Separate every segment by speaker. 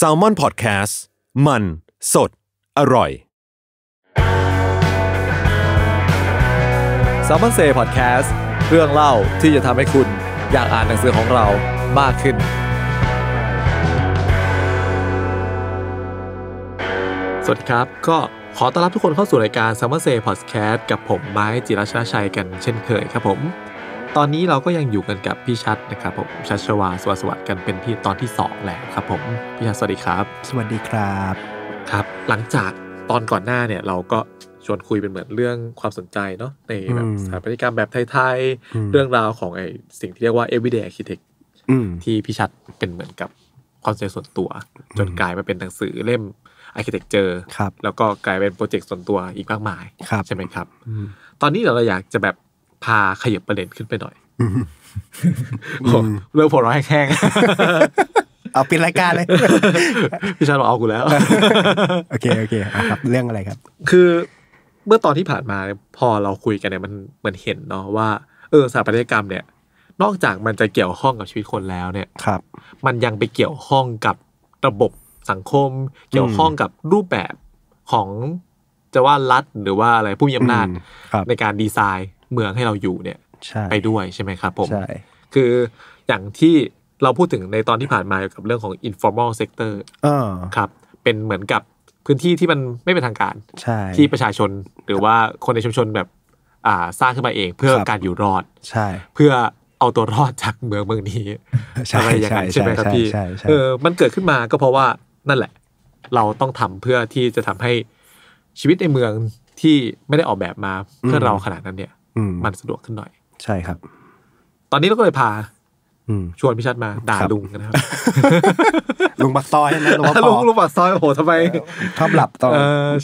Speaker 1: s a l ม o n PODCAST มัน สด อร่อย s ซ l ม o n Say Podcast เรื่องเล่าที่จะทำให้คุณ อยากอ่านหนังสือของเรามากขึ้นสวัสดีครับ ก็ขอต้อนรับทุกคนเข้าสู่รายการ s ซ l ม o n Say Podcast กับผมไม้จิรชนาชัยกันเช่นเคยครับผมตอนนี้เราก็ยังอยู่กันกับพี่ชัดนะครับผมชัชวาสวัสวัสดิ์กันเป็นที่ตอนที่ 2แล้วครับผม พี่ชัดสวัสดีครับ
Speaker 2: สวัสดีครับ
Speaker 1: ครับ หลังจากตอนก่อนหน้าเนี่ยเราก็ชวนคุยเป็นเหมือนเรื่องความสนใจเนาะในแบบสถาปัตยกรรมแบบไทยๆ เรื่องราวของไอสิ่งที่เรียกว่า everyday architect ที่พี่ชัดเป็นเหมือนกับความสนใจส่วนตัวจนกลายมาเป็นหนังสือเล่ม architecture แล้วก็กลายเป็นโปรเจกต์ส่วนตัวอีกมากมายใช่ไหมครับตอนนี้เราอยากจะแบบพาขยับประเด็นขึ้นไปหน่อย เรื่องผลร้อยแห้ง
Speaker 2: เอาปิดรายการเลยพี่ชาบอกเอากูแล้วโอเคโอเคครับเรื่องอะไรครับ
Speaker 1: คือเมื่อตอนที่ผ่านมาพอเราคุยกันเนี่ยมันมันเห็นเนาะว่า เออสถาปัตยกรรมเนี่ย นอกจากมันจะเกี่ยวข้องกับชีวิตคนแล้วเนี่ยครับ มันยังไปเกี่ยวข้องกับระบบสังคม เกี่ยวข้องกับรูปแบบของจะว่ารัฐหรือว่าอะไรผู้มีอำนาจในการดีไซน์เมือง ให้เราอยู่เนี่ยไปด้วยใช่ไหมครับ ผมคืออย่างที่เราพูดถึงในตอนที่ผ่านมาเกี่ยวกับเรื่องของ informal sector ครับ เป็นเหมือนกับพื้นที่ที่มันไม่เป็นทางการ ที่ประชาชนหรือว่าคนในชุมชนแบบสร้างขึ้นมาเอง เพื่อการอยู่รอดใช่ เพื่อเอาตัวรอดจากเมืองเมืองนี้อะไรอย่างนั้นใช่ไหมครับพี่เออมันเกิดขึ้นมาก็เพราะว่านั่นแหละ เราต้องทำเพื่อที่จะทำให้ชีวิตในเมืองที่ไม่ได้ออกแบบมาเพื่อเราขนาดนั้นเนี่ยมันสะดวกขึ้นหน่อย ใช่ครับ ตอนนี้เราก็เลยพาชวนพี่ชัดมาด่าลุงกันนะครับ ลุงบักซอยนะลุงลุงบักซอยโอ้โหทำไมชอบหลับตอน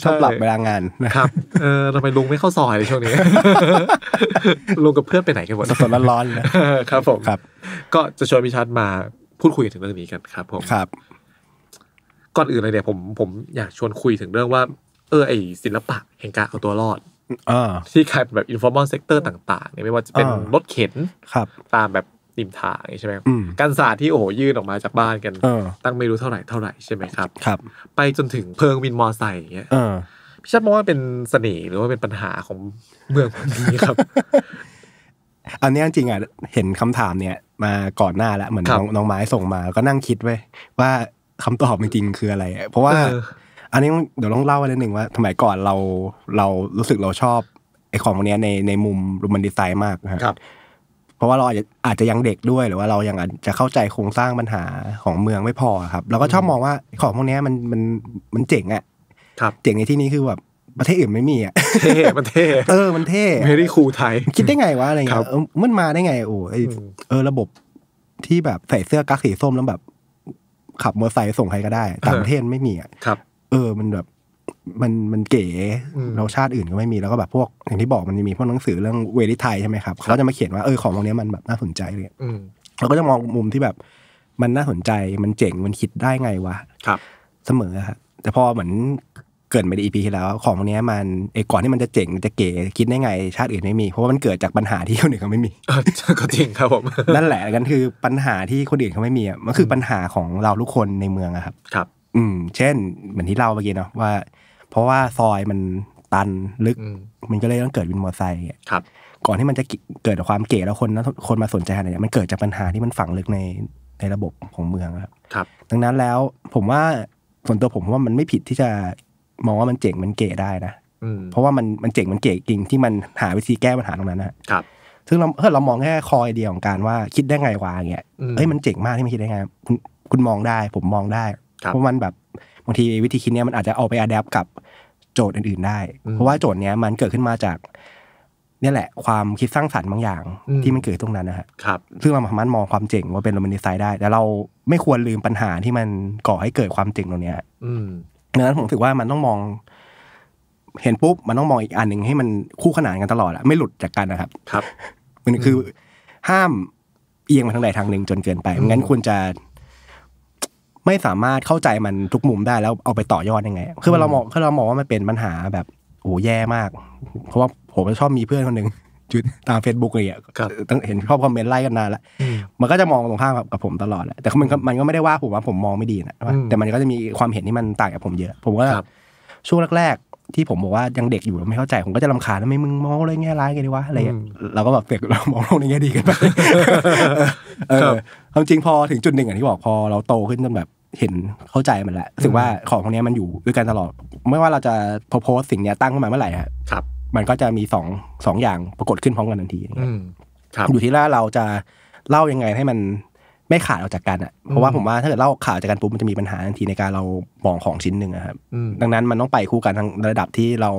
Speaker 1: ชอบหลับเว
Speaker 2: ลางานนะครับ
Speaker 1: เออทำไมลุงไม่เข้าซอยในช่วงนี้ลุงกับเพื่อนไปไหนกันหมดสดร้อนนครับผมครับ ก็จะชวนพี่ชัดมา พูดคุยถึงเรื่องนี้กันครับผมครับก่อนอื่นเลยเนี่ย ผมผมอยากชวนคุยถึงเรื่องว่าเออไอศิลปะแห่งการเอาตัวรอดที่ขายแบบอินฟอร์มอลเซกเตอร์ต่าง ๆเนี่ยไม่ว่าจะเป็นรถเข็นตามแบบริมทาง ใช่ไหมัการศาสตร์ที่โอ้โหยื่นออกมาจากบ้านกัน ตั้งไม่รู้เท่าไหร่เท่าไหร่ใช่ไหมครับครับ ไปจนถึงเพิงวินมอเไซค์อย่างเงี้ยพี่ชัดมองว่าเป็นเสน่ห์หรือว่าเป็นปัญหาของเมืองนี้ครับ
Speaker 2: อันนี้จริงอ่ะเห็นคำถามเนี่ยมาก่อนหน้าแล้ว เหมือนน้องไม้ส่งมา ก็นั่งคิดไว้ ว่าคำตอบจริงๆคืออะไรเพราะว่าอันนี้เดี๋ยวต้องเล่าอะไรหนึ่งว่า สมัยก่อนเราเรารู้สึกเราชอบไอ้ของพวกนี้ในในมุมรูมันดีไซน์มากนะครับ เพราะว่าเราอาจจะอาจจะยังเด็กด้วยหรือว่าเรายังอาจจะเข้าใจโครงสร้างปัญหาของเมืองไม่พอครับเราก็ชอบมองว่าของพวกนี้มันมันมันเจ๋งอ่ะครับเจ๋งในที่นี้คือแบบประเทศอื่นไม่มีอ่ะประเทศเออมันเท่ไม่ได้คูไทย คิดได้ไงวะอะไรเงี้ยมันมาได้ไงโอ้เออระบบที่แบบใส่เสื้อกั๊กสีส้มแล้วแบบ ขับมอเตอร์ไซค์ส่งใครก็ได้ต่างประเทศไม่มีอ่ะครับเออ มันแบบ มัน มันเก๋เราชาติอื่นก็ไม่มี แล้วก็แบบ พวกอย่างที่บอกมันมีพวกหนังสือเรื่องเวริไทยใช่ไหมครับเขาจะมาเขียนว่า เออ ของพวกนี้มันแบบน่าสนใจเลยเราก็จะมองมุมที่แบบ มันน่าสนใจ มันเจ๋ง มันคิดได้ไงวะ ครับ เสมอครับแต่พอเหมือนเกิดไปในอีพีที่แล้ว ของพวกนี้มัน เอก่อนที่มันจะเจ๋งจะเก๋ คิดได้ไง ชาติอื่นไม่มี เพราะว่ามันเกิดจากปัญหาที่คนอื่นเขาไม่มีก็จริงครับผม นั่นแหละ กันคือปัญหาที่คนอื่นเขาไม่มีอ่ะมันคือปัญหาของเราทุกคนในเมืองอะครับ ครับอืม เช่น เหมือนที่เล่าเมื่อกี้เนาะว่า เพราะว่าซอยมันตันลึก มันก็เลยต้องเกิดวินมอเตอร์ไซค์ครับ ก่อนที่มันจะเกิดความเก๋แล้วคนนะคนมาสนใจอะไรเนี่ยมันเกิดจากปัญหาที่มันฝังลึกในในระบบของเมืองครับครับดังนั้นแล้วผมว่าส่วนตัวผมว่ามันไม่ผิดที่จะมองว่ามันเจ๋งมันเก๋ได้นะเพราะว่ามันมันเจ๋งมันเก๋จริงที่มันหาวิธีแก้ปัญหาตรงนั้นนะครับซึ่งเราเ้ยเรามองแค่คอยเดียวของการว่าคิดได้ไงวะเงี้ยเอ้ยมันเจ๋งมากที่มันคิดได้ไงคุณคุณมองได้ผมมองได้เพราะมันแบบบางทีวิธีคิดเนี้ยมันอาจจะเอาไปอัดแอปกับโจทย์อื่นๆได้ เพราะว่าโจทย์เนี้ยมันเกิดขึ้นมาจาก เนี่ยแหละ ความคิดสร้างสรรค์บางอย่างที่มันเกิดตรงนั้นนะครับซึ่งเราสามารถมองความเจ๋งว่าเป็นโรแมนติไซด์ได้ แต่เราไม่ควรลืมปัญหาที่มันก่อให้เกิดความเจ๋งตรงนี้ยดังนั้นผมถือว่ามันต้องมองเห็นปุ๊บมันต้องมองอีกอันหนึ่งให้มันคู่ขนานกันตลอดอะไม่หลุดจากกันนะครับ ครับมันคือห้ามเอียงมาทางใดทางหนึ่ง จนเกินไปงั้นคุณจะไม่สามารถเข้าใจมันทุกมุมได้แล้วเอาไปต่อยอดยังไง คือเรามองคือเรามองว่ามันเป็นปัญหาแบบโอ้แย่มาก เพราะว่าผมชอบมีเพื่อนคนหนึ่งจุดตามเฟซบุ๊กอะไรอย่างเงี้ยตั้งเห็นชอบคอมเมนต์ไล่กันนานละมันก็จะมองตรงข้ามกับผมตลอดแหละ แต่มันมันก็ไม่ได้ว่าผมว่าผมมองไม่ดีนะ แต่มันก็จะมีความเห็นที่มันต่างกับผมเยอะ ผมก็ช่วงแรกๆ ที่ผมบอกว่ายังเด็กอยู่ไม่เข้าใจผมก็จะลำคาญไม่มึงมองอะไรแง่ร้ายกันดีวะอะไรเราก็แบบเด็กเรามองโลกในแง่ดีกันไปเออความจริงพอถึงจุดหนึ่งอย่างที่บอกพอเราโตขึ้นจนแบบเห็นเข้าใจมันแหละถสึกว่าของพวกนี้มันอยู่ด้วยกันตลอดไม่ว่าเราจะโพสสิ่งนี้ตั้งขึ้นมาเมื่อไหร่ครับมันก็จะมีสองสองอย่างปรากฏขึ้นพร้อมกันทันทีอยู่ที่ว่าเราจะเล่ายังไงให้มันไม่ขาดออกจากกันอ่ะเพราะว่าผมว่าถ้าเกิดเล่าขาดจากกันปุ๊บมันจะมีปัญหาทันทีในการเรามองของชิ้นหนึ่งครับดังนั้นมันต้องไปคู่กันทั้งระดับที่เรา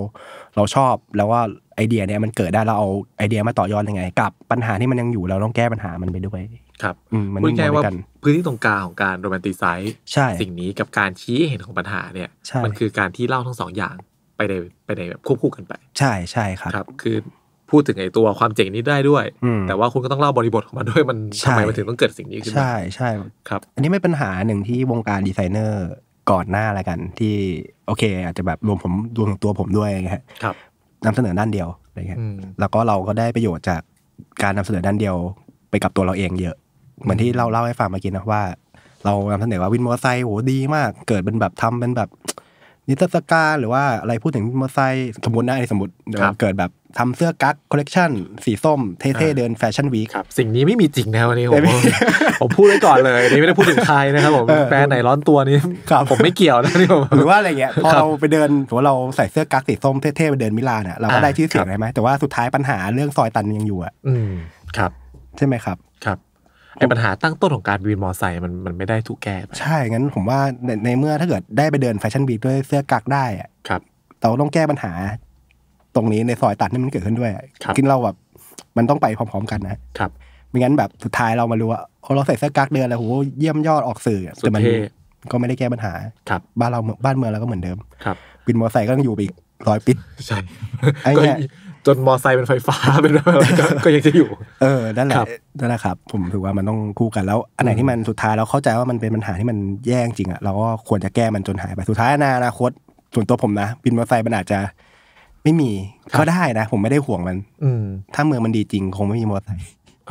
Speaker 2: เราชอบแล้วว่าไอเดียเนี้ยมันเกิดได้เราเอาไอเดียมาต่อยอดยังไง กับปัญหาที่มันยังอยู่เราต้องแก้ปัญหามันไปด้วย
Speaker 1: ครับมันง่ายว่าพื้นที่ตรงกลางของการโรแมนติไซส์สิ่งนี้กับการชี้เห็นของปัญหาเนี่ยมันคือการที่เล่าทั้งสองอย่างไปในไปในแบบควบคู่กันไป ใช่ใช่ครับครับคือพูดถึงไอ้ตัวความเจ๋งนี้ได้ด้วย แต่ว่าคุณก็ต้องเล่าบริบทของมันด้วยมันทำไมมันถึงต้องเกิดสิ่งนี้ขึ้นใช่ใช่ครับ
Speaker 2: อันนี้ไม่ปัญหาหนึ่งที่วงการดีไซเนอร์ก่อนหน้าละกันที่โอเคอาจจะแบบรวมผมรวมตัวผมด้วยนะครับนำเสนอด้านเดียวอะไรเงี้ยแล้วก็เราก็ได้ประโยชน์จากการนำเสนอด้านเดียว ไปกับตัวเราเองเยอะเหมือนที่เราเล่าให้ฟังเมื่อกี้นะว่าเรานำเสนอว่าวินมอเตอร์ไซค์โหดีมาก เกิดเป็นแบบทำเป็นแบบนิทรรศการหรือว่าอะไรพูดถึงมอเตอร์ไซค์สมมตินะ สมมติ เกิดแบบทำเสื้อกั๊กคอลเลกชันสีส้ม เท่ๆ เดินแฟชั่นวีคสิ่งนี้ไม่มีจริง
Speaker 1: นะวันนี้ผมผมพูดไว้ก่อนเลยนี่ไม่ได้พูดถึงใครนะครับผมแฟนไหนร้อนตัวนี้ ผมไม่เกี่ยวนะนี่ผมหรือว่าอะไรเงี้ยพอเรา
Speaker 2: ไปเดินถือว่าเราใส่เสื้อกั๊กสีส้มเท่ๆไปเดินมิลานี่ยเราก็ได้ชื่อเสียงใช่ไหมแต่ว่าสุดท้ายปัญหาเรื่องซอยตันยังอยู่อ่ะครับ ใช่ไหมครับ
Speaker 1: ไอ้ปัญหาตั้งต้นของการวินมอไซค์มันมันไม่ได้ถูกแก้
Speaker 2: ใช่งั้นผมว่าในในเมื่อถ้าเกิดได้ไปเดินแฟชั่นบีด้วยเสื้อกักได้อะครับเราต้องแก้ปัญหา ตรงนี้ในซอยตัดที่มันเกิดขึ้นด้วยครับกินเราแบบมันต้องไปพร้อม ๆ กันนะ ครับไม่งั้นแบบสุดท้ายเรามารู้ว่าเราใส่เสื้อกักเดือนแล้วโหเยี่ยมยอดออกสื่อแต่มันก็ไม่ได้แก้ปัญหาครับบ้านเราบ้านเมืองเราก็เหมือนเดิม ครับบินมอไซค์ก็ต้องอยู่ไปอีกร้อยปีใช่ไ่ย
Speaker 1: จนมอไซค์เป็นไฟฟ้าเป็นอะไรก็ยังจะอยู่
Speaker 2: เออ นั่นแหละ นั่นแหละครับ ผมถือว่ามันต้องคู่กัน แล้วอันไหนที่มันสุดท้ายเราเข้าใจว่ามันเป็นปัญหาที่มันแย่จริง อ่ะ เราก็ควรจะแก้มันจนหายไปสุดท้ายอนาคต ส่วนตัวผมนะ บินมอไซค์มันอาจจะ ไม่มีก็ได้นะ ผมไม่ได้ห่วงมัน อืถ้าเมืองมันดีจริง คงไม่มีมอไซค์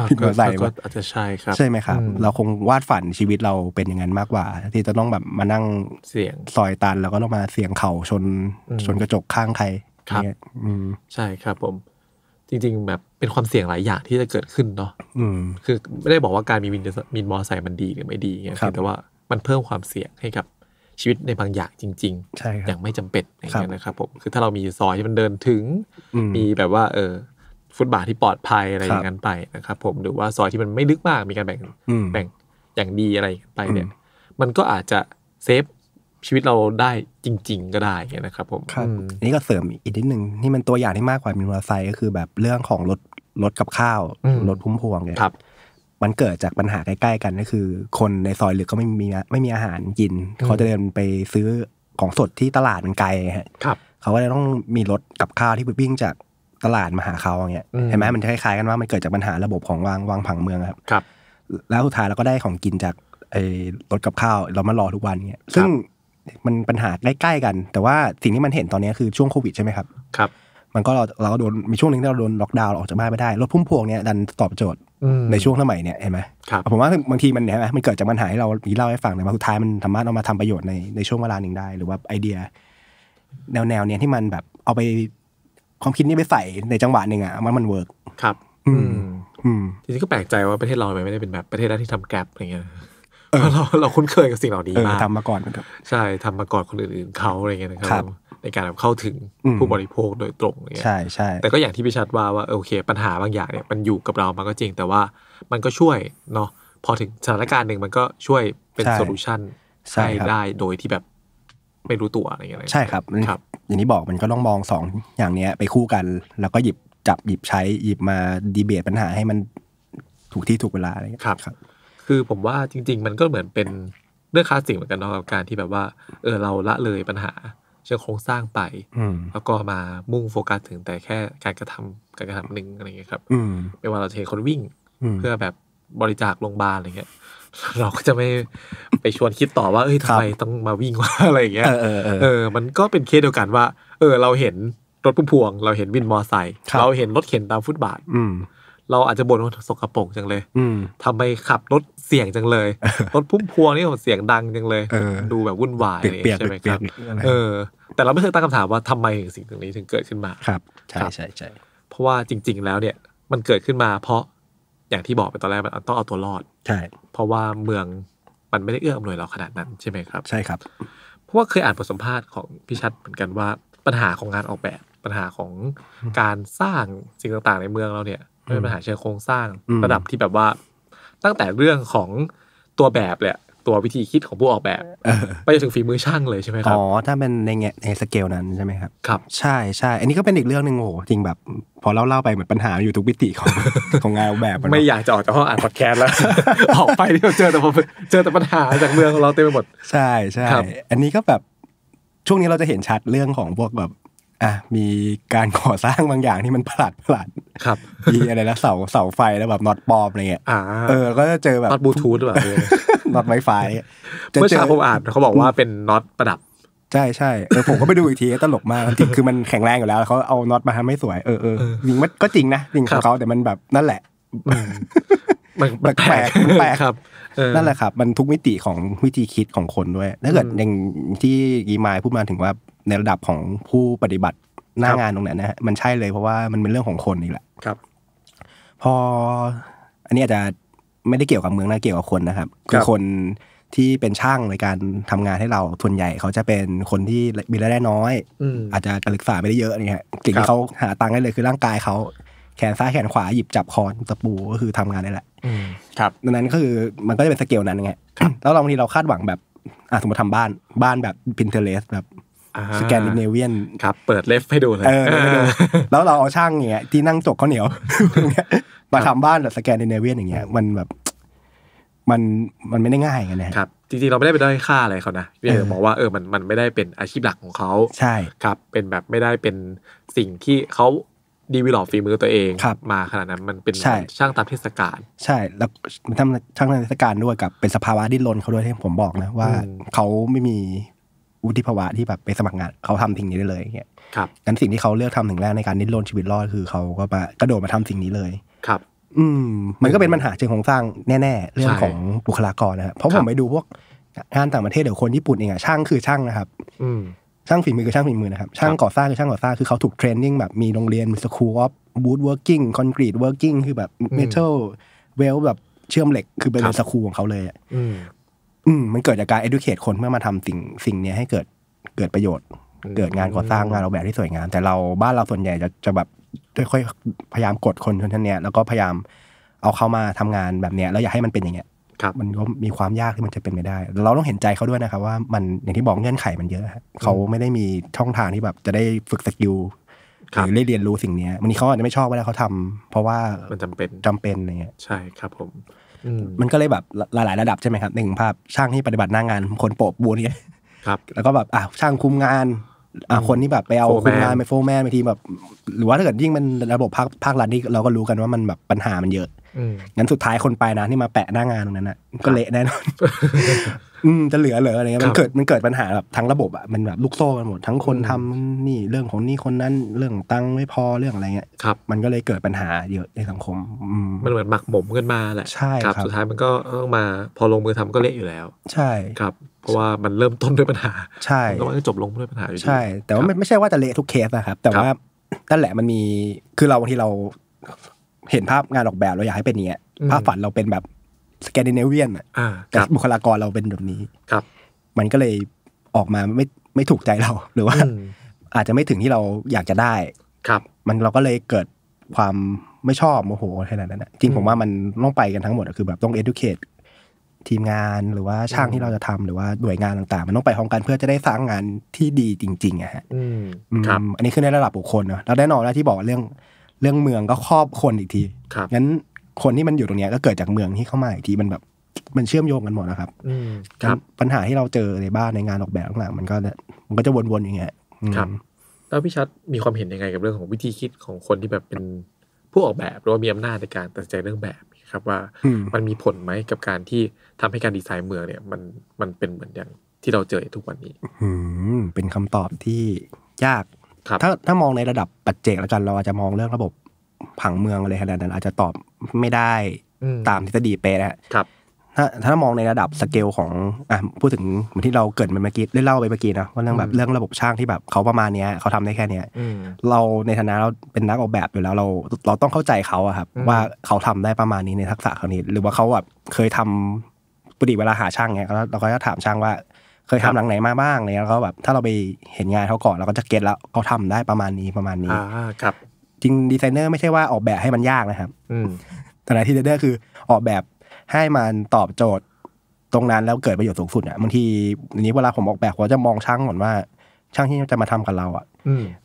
Speaker 2: บินมอไซค์ก็อาจจะใช่ครับ ใช่ไหมครับ เราคงวาดฝันชีวิตเราเป็นอย่างนั้นมากกว่าที่จะต้องแบบมานั่งเสี่ยงซอยตันแล้วก็ต้องมาเสี่ยงเข่าชนชนกระจกข้างใครครับ
Speaker 1: ใช่ครับ ผม จริงๆแบบเป็นความเสี่ยงหลายอย่างที่จะเกิดขึ้นเนาะคือไม่ได้บอกว่าการมีวินมินมอไซค์มันดีหรือไม่ดีเงียแต่ว่ามันเพิ่มความเสี่ยงให้กับ ชีวิตในบางอย่างจริง ๆ ใช่อย่างไม่จำเป็นอย่างเงี้ยนะครับ ผม คือถ้าเรามีซอยที่มันเดินถึง มีแบบว่า เออ ฟุตบาทที่ปลอดภัยอะไรอย่างนั้นไปนะครับ ผม หรือว่าซอยที่มันไม่ลึกมาก มีการแบ่งแบ่งอย่างดีอะไรไปเนี่ย มันก็อาจจะเซฟชีวิตเราได้จริง ๆ ก็ได้นะครับผมครับนี
Speaker 2: ่ก็เสริมอีกนิดนึงนี่มันตัวอย่างที่มากกว่ามินมอเตอร์ไซค์ก็คือแบบเรื่องของรถรถกับข้าวรถพุ่มพวงเนี่ยมันเกิดจากปัญหาใกล้ๆกันก็คือ คนในซอยหรือก็ไม่มีไม่มีอาหารกินเขาจะเดินไปซื้อของสดที่ตลาดมันไกลฮะเขาก็เลยต้องมีรถกับข้าวที่วิ่งจากตลาดมาหาเขาอย่างเงี้ยเห็นไหมมันคล้ายๆกันว่ามันเกิดจากปัญหาระบบของวางวางผังเมืองครับครับแล้วสุดท้ายเราก็ได้ของกินจากไอ้รถกับข้าวเรามารอทุกวันเงี้ยซึ่งมันปัญหาใกล้ๆกัน แต่ว่าสิ่งที่มันเห็นตอนนี้คือช่วงโควิดใช่ไหมครับ ครับ มันก็เราเราโดนมีช่วงหนึ่งที่เราโดนล็อกดาวน์ออกจากบ้านไม่ได้ รถพุ่มพวงเนี่ยดันตอบโจทย์ ในช่วงสมัยเนี่ยเห็นไหมครับผมว่าบางทีมันเห็นไหมมันเกิดจากปัญหาที่เราีเล่าให้ฟังแต่ว่าสุดท้ายมันสามารถเอามาทำประโยชน์ ในในช่วงเวลาหนึ่งได้หรือว่าไอเดีย แนวแนวเนี้ยที่มันแบบเอาไปความคิดนี้ไปใส่ในจังหวะหนึ่งอ่ะมันมันเวิร์กครับอืม
Speaker 1: จริงๆก็แปลกใจว่าประเทศเราทำไมไม่ได้เป็นแบบประเทศแรกที่ทำแกลบอะไรเงี้ยเราเราคุ้นเคยกับสิ่งเหล่านี้มากทำมาก่อนเหมือนกัน ใช่ทำมาก่อนคนอื่น ๆเขาอะไรเงี้ยนะครับ ในการเข้าถึงผู้บริโภคโดยตรงเนี่ยใช่ใช่แต่ก็อย่างที่พิชัดว่าว่าโอเค ปัญหาบางอย่างเนี่ย มันอยู่กับเรามันก็จริงแต่ว่ามันก็ช่วยเนาะพอถึงสถานการณ์หนึ่งมันก็ช่วยเป็นโซลูชันใช่ได้โดยที่แบบไม่รู้ตัวอะไรอย่างเง
Speaker 2: ี้ย ใช่ครับครับ อย่างนี้บอกมันก็ต้องมองสองอย่างเนี้ยไปคู่กัน แล้วก็หยิบจับหยิบใช้หยิบมาดีเบตปัญหาให้มันถูกที่ถูกเวลาอะไรอย่างเงี้ย ครับ
Speaker 1: คือผมว่าจริงๆ มันก็เหมือนเป็นเรื่องคลาสสิกเหมือนกันเนาะกับการที่แบบว่า เออเราละเลยปัญหาเชิงโครงสร้างไป แล้วก็มามุ่งโฟกัสถึงแต่แค่การกระทำการกระทำหนึ่งอะไรเงี้ยครับไม่ว่าเราจะเห็นคนวิ่งเพื่อแบบบริจาคโรงพยาบาลอะไรเงี้ย เราก็จะไม่ไปชวนคิดต่อว่า เอ้ยทำไมต้องมาวิ่งว่าอะไรอย่างเงี้ยเออ มันก็เป็นเคสเดียวกันว่า เออเราเห็นรถพุ่มพวงเราเห็นวินมอไซค์เราเห็นรถเข็นตามฟุตบาทเราอาจจะบ่นว่าสกปรกจังเลยอืทำไมขับรถเสียงจังเลย รถพุ่มพวงนี่ผมเสียงดังจังเลย ดูแบบวุ่นวายใช่ไหมครับ เออ แต่เราไม่เคยตั้งคำถามว่าทำไมถึงสิ่งตรงนี้ถึงเกิดขึ้นมา
Speaker 2: ครับ ใช่ใช่ใช่
Speaker 1: เพราะว่าจริง ๆ แล้วเนี่ยมันเกิดขึ้นมา เพราะอย่างที่บอกไปตอนแรกมันต้องเอาตัวรอดใช่เพราะว่าเมืองมันไม่ได้เอื้ออำนวยเราขนาดนั้นใช่ไหมครับ ใช่ครับเพราะว่าเคยอ่านบทสัมภาษณ์ของพี่ชัดเหมือนกันว่าปัญหาของงานออกแบบ ปัญหาของการสร้างสิ่งต่างๆ ในเมืองเราเนี่ยด้วยปัญหาเชิงโครงสร้างระดับที่แบบว่าตั้งแต่เรื่องของตัวแบบแหละตัววิธีคิดของผู้ออกแบบไปจนถึงฝีมือช่างเลยใช่ไหมครับอ๋อ
Speaker 2: ถ้าเป็นในแง่ในสเกลนั้นใช่ไหมครับครับ ใช่ใช่อันนี้ก็เป็นอีกเรื่องหนึ่งโอ้โหจริงแบบพอเล่าเล่าไปเหมือนปัญหาอยู่ทุกวิติของของงานออกแบบ
Speaker 1: ไม่อยากจะออกจากห้องอ่านพอดแคสต์แล้ว
Speaker 2: ออกไปที่เราเจอแต่เจอแต่ปัญหาจากเมืองของเราเต็มไปหมดใช่ใช่อันนี้ก็แบบช่วงนี้เราจะเห็นชัดเรื่องของพวกแบบ่ะมีการก่อสร้างบางอย่างที่มันประหลาดประหลาดครับมีอะไรนะเสาเสาไฟแล้วแบบน็อตปอมอะไรเงี้ยเออก็จะเจอแบบน็อตบลูทูธแบบน็อตไวไฟเมื่อเช้าผมอ่านเขาบอกว่า
Speaker 1: เป็นน็อตประดับ
Speaker 2: ใช่ใช่เออผมก็ไปดูอีกทีตลกมากจริงคือมันแข็งแรงอยู่แล้ว เขาเอาน็อตมาทำาให้สวยเออเออจริงมันก็จริงนะจริงของเขาแต่มันแบบนั่นแหละ มันแปลกแปลกครับนั่นแหละครับ มันทุกมิติของวิธีคิดของคนด้วยถ้าเกิดอย่างที่กีมายพูดมาถึงว่าในระดับของผู้ปฏิบัติหน้างานตรงนั้นนะฮะ มันใช่เลย เพราะว่ามันเป็นเรื่องของคนนี่แหละ ครับ พอ อันนี้อาจจะไม่ได้เกี่ยวกับเมืองนะเกี่ยวกับคนนะครับ คือคนที่เป็นช่างในการทำงานให้เราทุนใหญ่ เขาจะเป็นคนที่มีรายได้น้อย อาจจะกระลึกษาไม่ได้เยอะนี่ฮะสิ่งที่เขาหาตังค์ได้เลยคือร่างกายเขาแขนซ้าย แขนขวาหยิบจับคอนตะปูก็คือทำงานได้แหละครับดังนั้นก็คือมันก็จะเป็นสเกลนั้นไง แล้วบางทีเราคาดหวังแบบอ่ะสมมติทำบ้านบ้านแบบพินเทเลสแบบสแกนดิเนเวียน
Speaker 1: ครับ เปิดเลฟให้ดูเลย
Speaker 2: แล้วเราเอาช่างเงี้ยที่นั่งตกข้าวเหนียวมาทำบ้านแบบสแกนดิเนเวียน อย่างเงี้ยมันแบบมันมันไม่ได้ง่ายกันนะครับ
Speaker 1: จริงๆเราไม่ได้ไปด้อยค่าอะไรเขานะพี่เอบอกว่าเออมันมันไม่ได้เป็นอาชีพหลักของเขาใช่ครับ เป็นแบบไม่ได้เป็นสิ่งที่เขาดีวิลล์ฝีมือตัวเองมาขนาดนั้นมันเป็นช่างตามเทศกาล
Speaker 2: ใช่แล้วมันทำช่างตามเทศกาลด้วยกับเป็นสภาวะดิ้นรนเขาด้วยที่ผมบอกนะ ว่าเขาไม่มีวุฒิภาวะที่แบบไปสมัครงานเขาทำสิ่งนี้ได้เลยเงี้ยครับงั้นสิ่งที่เขาเลือกทำถึงแรกในการนิรโรนชีวิตรอดคือเขาก็มากระโดดมาทำสิ่งนี้เลยครับ อืมมันก็เป็นปัญหาเชิงโครงสร้างแน่ ๆ เรื่องของบุคลากรนะครับเพราะผมไปดูพวกงานต่างประเทศเดี๋ยวคนญี่ปุ่นเองอะช่างคือช่างนะครับอืมช่างฝีมือคือช่างฝีมือนะครับ ช่างก่อสร้างคือช่างก่อสร้างคือเขาถูกเทรนนิ่งแบบมีโรงเรียนมีสคูลออฟบูธเวิร์กิ่งคอนกรีตเวิร์กิ่งคือแบบเมทัลเวลแบบเชื่อมเหล็กคือเป็นสคูลของเขาเลยอืมมันเกิดจากการ educate คนเมื่อมาทำสิ่งสิ่งนี้ให้เกิดเกิดประโยชน์ เกิดงานก่อสร้างงานออกแบบที่สวยงามแต่เราบ้านเราส่วนใหญ่จะจะแบบค่อยๆ พยายามกดคนชนชั้นเนี้ยแล้วก็พยายามเอาเข้ามาทำงานแบบเนี้ยแล้วอยากให้มันเป็นอย่างเงี้ยมันก็มีความยากที่มันจะเป็นไม่ได้ เราต้องเห็นใจเขาด้วยนะครับ ว่ามันอย่างที่บอกเงื่อนไขมันเยอะเขาไม่ได้มีช่องทางที่แบบจะได้ฝึกสกิลหรือได้เรียนรู้สิ่งนี้มันนี้เขาอาจจะไม่ชอบเวลาเขาทำ เพราะว่ามันจำเป็นจำเป็นอะไรเงี้ยใช่ครับผมมันก็เลยแบบหลายๆระดับใช่ไหมครับหนึ่งภาพ ช่างที่ปฏิบัติหน้างานคนโปะบูนเนี่ยครับแล้วก็แบบอ่ะ ช่างคุมงานอ่ะคนที่แบบไปเอาคุมงานไปโฟร์แมนไปทีแบบหรือว่าถ้าเกิดยิ่งมันระบบภาคภาครัฐนี่เราก็รู้กันว่ามันแบบปัญหามันเยอะงั้นสุดท้ายคนไปนะที่มาแปะหน้างานตรงนั้นอ่ะก็เละแน่นอนอืมจะเหลือเหลืออะไรเงี้ยมันเกิดมันเกิดปัญหาแบบทั้งระบบอ่ะมันแบบลูกโซ่กันหมดทั้งคนทำนี่เรื่องของนี่คนนั้นเรื่องตังไม่พอเรื่องอะไรเงี้ยครับมันก็เลยเกิดปัญหาเยอะในสังคมมันเหมื
Speaker 1: อนหมักหมมกันมาแหละใช่ครับ สุดท้ายมันก็ต้องมาพอลงมือทำก็เละอยู่แล้ว ใช่ครับ เพราะว่ามันเริ่มต้น
Speaker 2: ด้วยปัญหาใช่ก็มันก็จบ
Speaker 1: ลงด้วยปัญหาอยู่ดีใช่
Speaker 2: แต่ว่าไม่ใช่ว่าจะเละทุกเคสนะครับแต่ว่านั่นแหละมันมีคือเราบางทีเราเห็นภาพงานออกแบบเราอยากให้เป็นเนี้ยภาพฝันเราเป็นแบบสแกนดิเนเวียนอ่ะแต่บุคลากรเราเป็นแบบนี้ครับ มันก็เลยออกมาไม่ไม่ถูกใจเรา หรือว่าอาจจะไม่ถึงที่เราอยากจะได้ครับ มันเราก็เลยเกิดความไม่ชอบโมโหขนาดนั้นจริงผมว่ามันต้องไปกันทั้งหมดคือแบบต้อง educate ทีมงานหรือว่าช่างที่เราจะทำหรือว่าหน่วยงานต่างๆ มันต้องไปห้องกันเพื่อจะได้สร้างงานที่ดีจริงๆอะฮะอันนี้คือในระดับบุคคลเนาะแล้วแน่นอนแล้วที่บอกเรื่องเรื่องเมืองก็ครอบคนอีกที งั้นคนที่มันอยู่ตรงนี้ก็เกิดจากเมืองที่เข้ามาอีกทีมันแบบมันเชื่อมโยงกันหมดนะครับครับปัญหาที่เราเจอในบ้านในงานออกแบบหลังมันก็มันก็จะวนๆอย่างเงี้ยครับ
Speaker 1: แล้วพี่ชัดมีความเห็นยังไงกับเรื่องของวิธีคิดของคนที่แบบเป็นผู้ออกแบบหรือว่ามีอำนาจในการตัดสินใจเรื่องแบบครับว่ามันมีผลไหมกับการที่ทำให้การดีไซน์เมืองเนี่ยมันมันเป็นเหมือนอย่างที่เราเจอทุกวันนี้
Speaker 2: อืเป็นคำตอบที่ยากถ้าถ้ามองในระดับปัจเจกแล้วกันเราอาจจะมองเรื่องระบบผังเมืองอะไรขนาดนั้นอาจจะตอบไม่ได้ตามทฤษฎีเป๊ะนะครับ ถ้าถ้ามองในระดับสเกลของอ่ะพูดถึงเหมือนที่เราเกิดมาเมื่อกี้ได้เล่าไปเมื่อกี้นะว่าเรื่องแบบเรื่องระบบช่างที่แบบเขาประมาณเนี้ย เขาทำได้แค่เนี้ยเราในฐานะเราเป็นนักออกแบบอยู่แล้วเราเราต้องเข้าใจเขาอะครับว่าเขาทำได้ประมาณนี้ในทักษะเขานี้หรือว่าเขาแบบเคยทำปุติเวลาหาช่างเนี้ยเราก็จะถามช่างว่าเคยทำหลังไหนมาบ้างเนี่ยแล้วก็แบบถ้าเราไปเห็นงานเขาก่อนเราก็จะเก็ตแล้วเขาทำได้ประมาณนี้ประมาณนี้อครับ จริงดีไซเนอร์ ไม่ใช่ว่าออกแบบให้มันยากนะครับ อืแต่ในที่เดอร์คือออกแบบให้มันตอบโจทย์ตรงนั้นแล้วเกิดประโยชน์สูงสุดเนี่ยบางทีนี้เวลาผมออกแบบผมจะมองช่างก่อนว่าช่างที่จะมาทำกับเราอ่ะ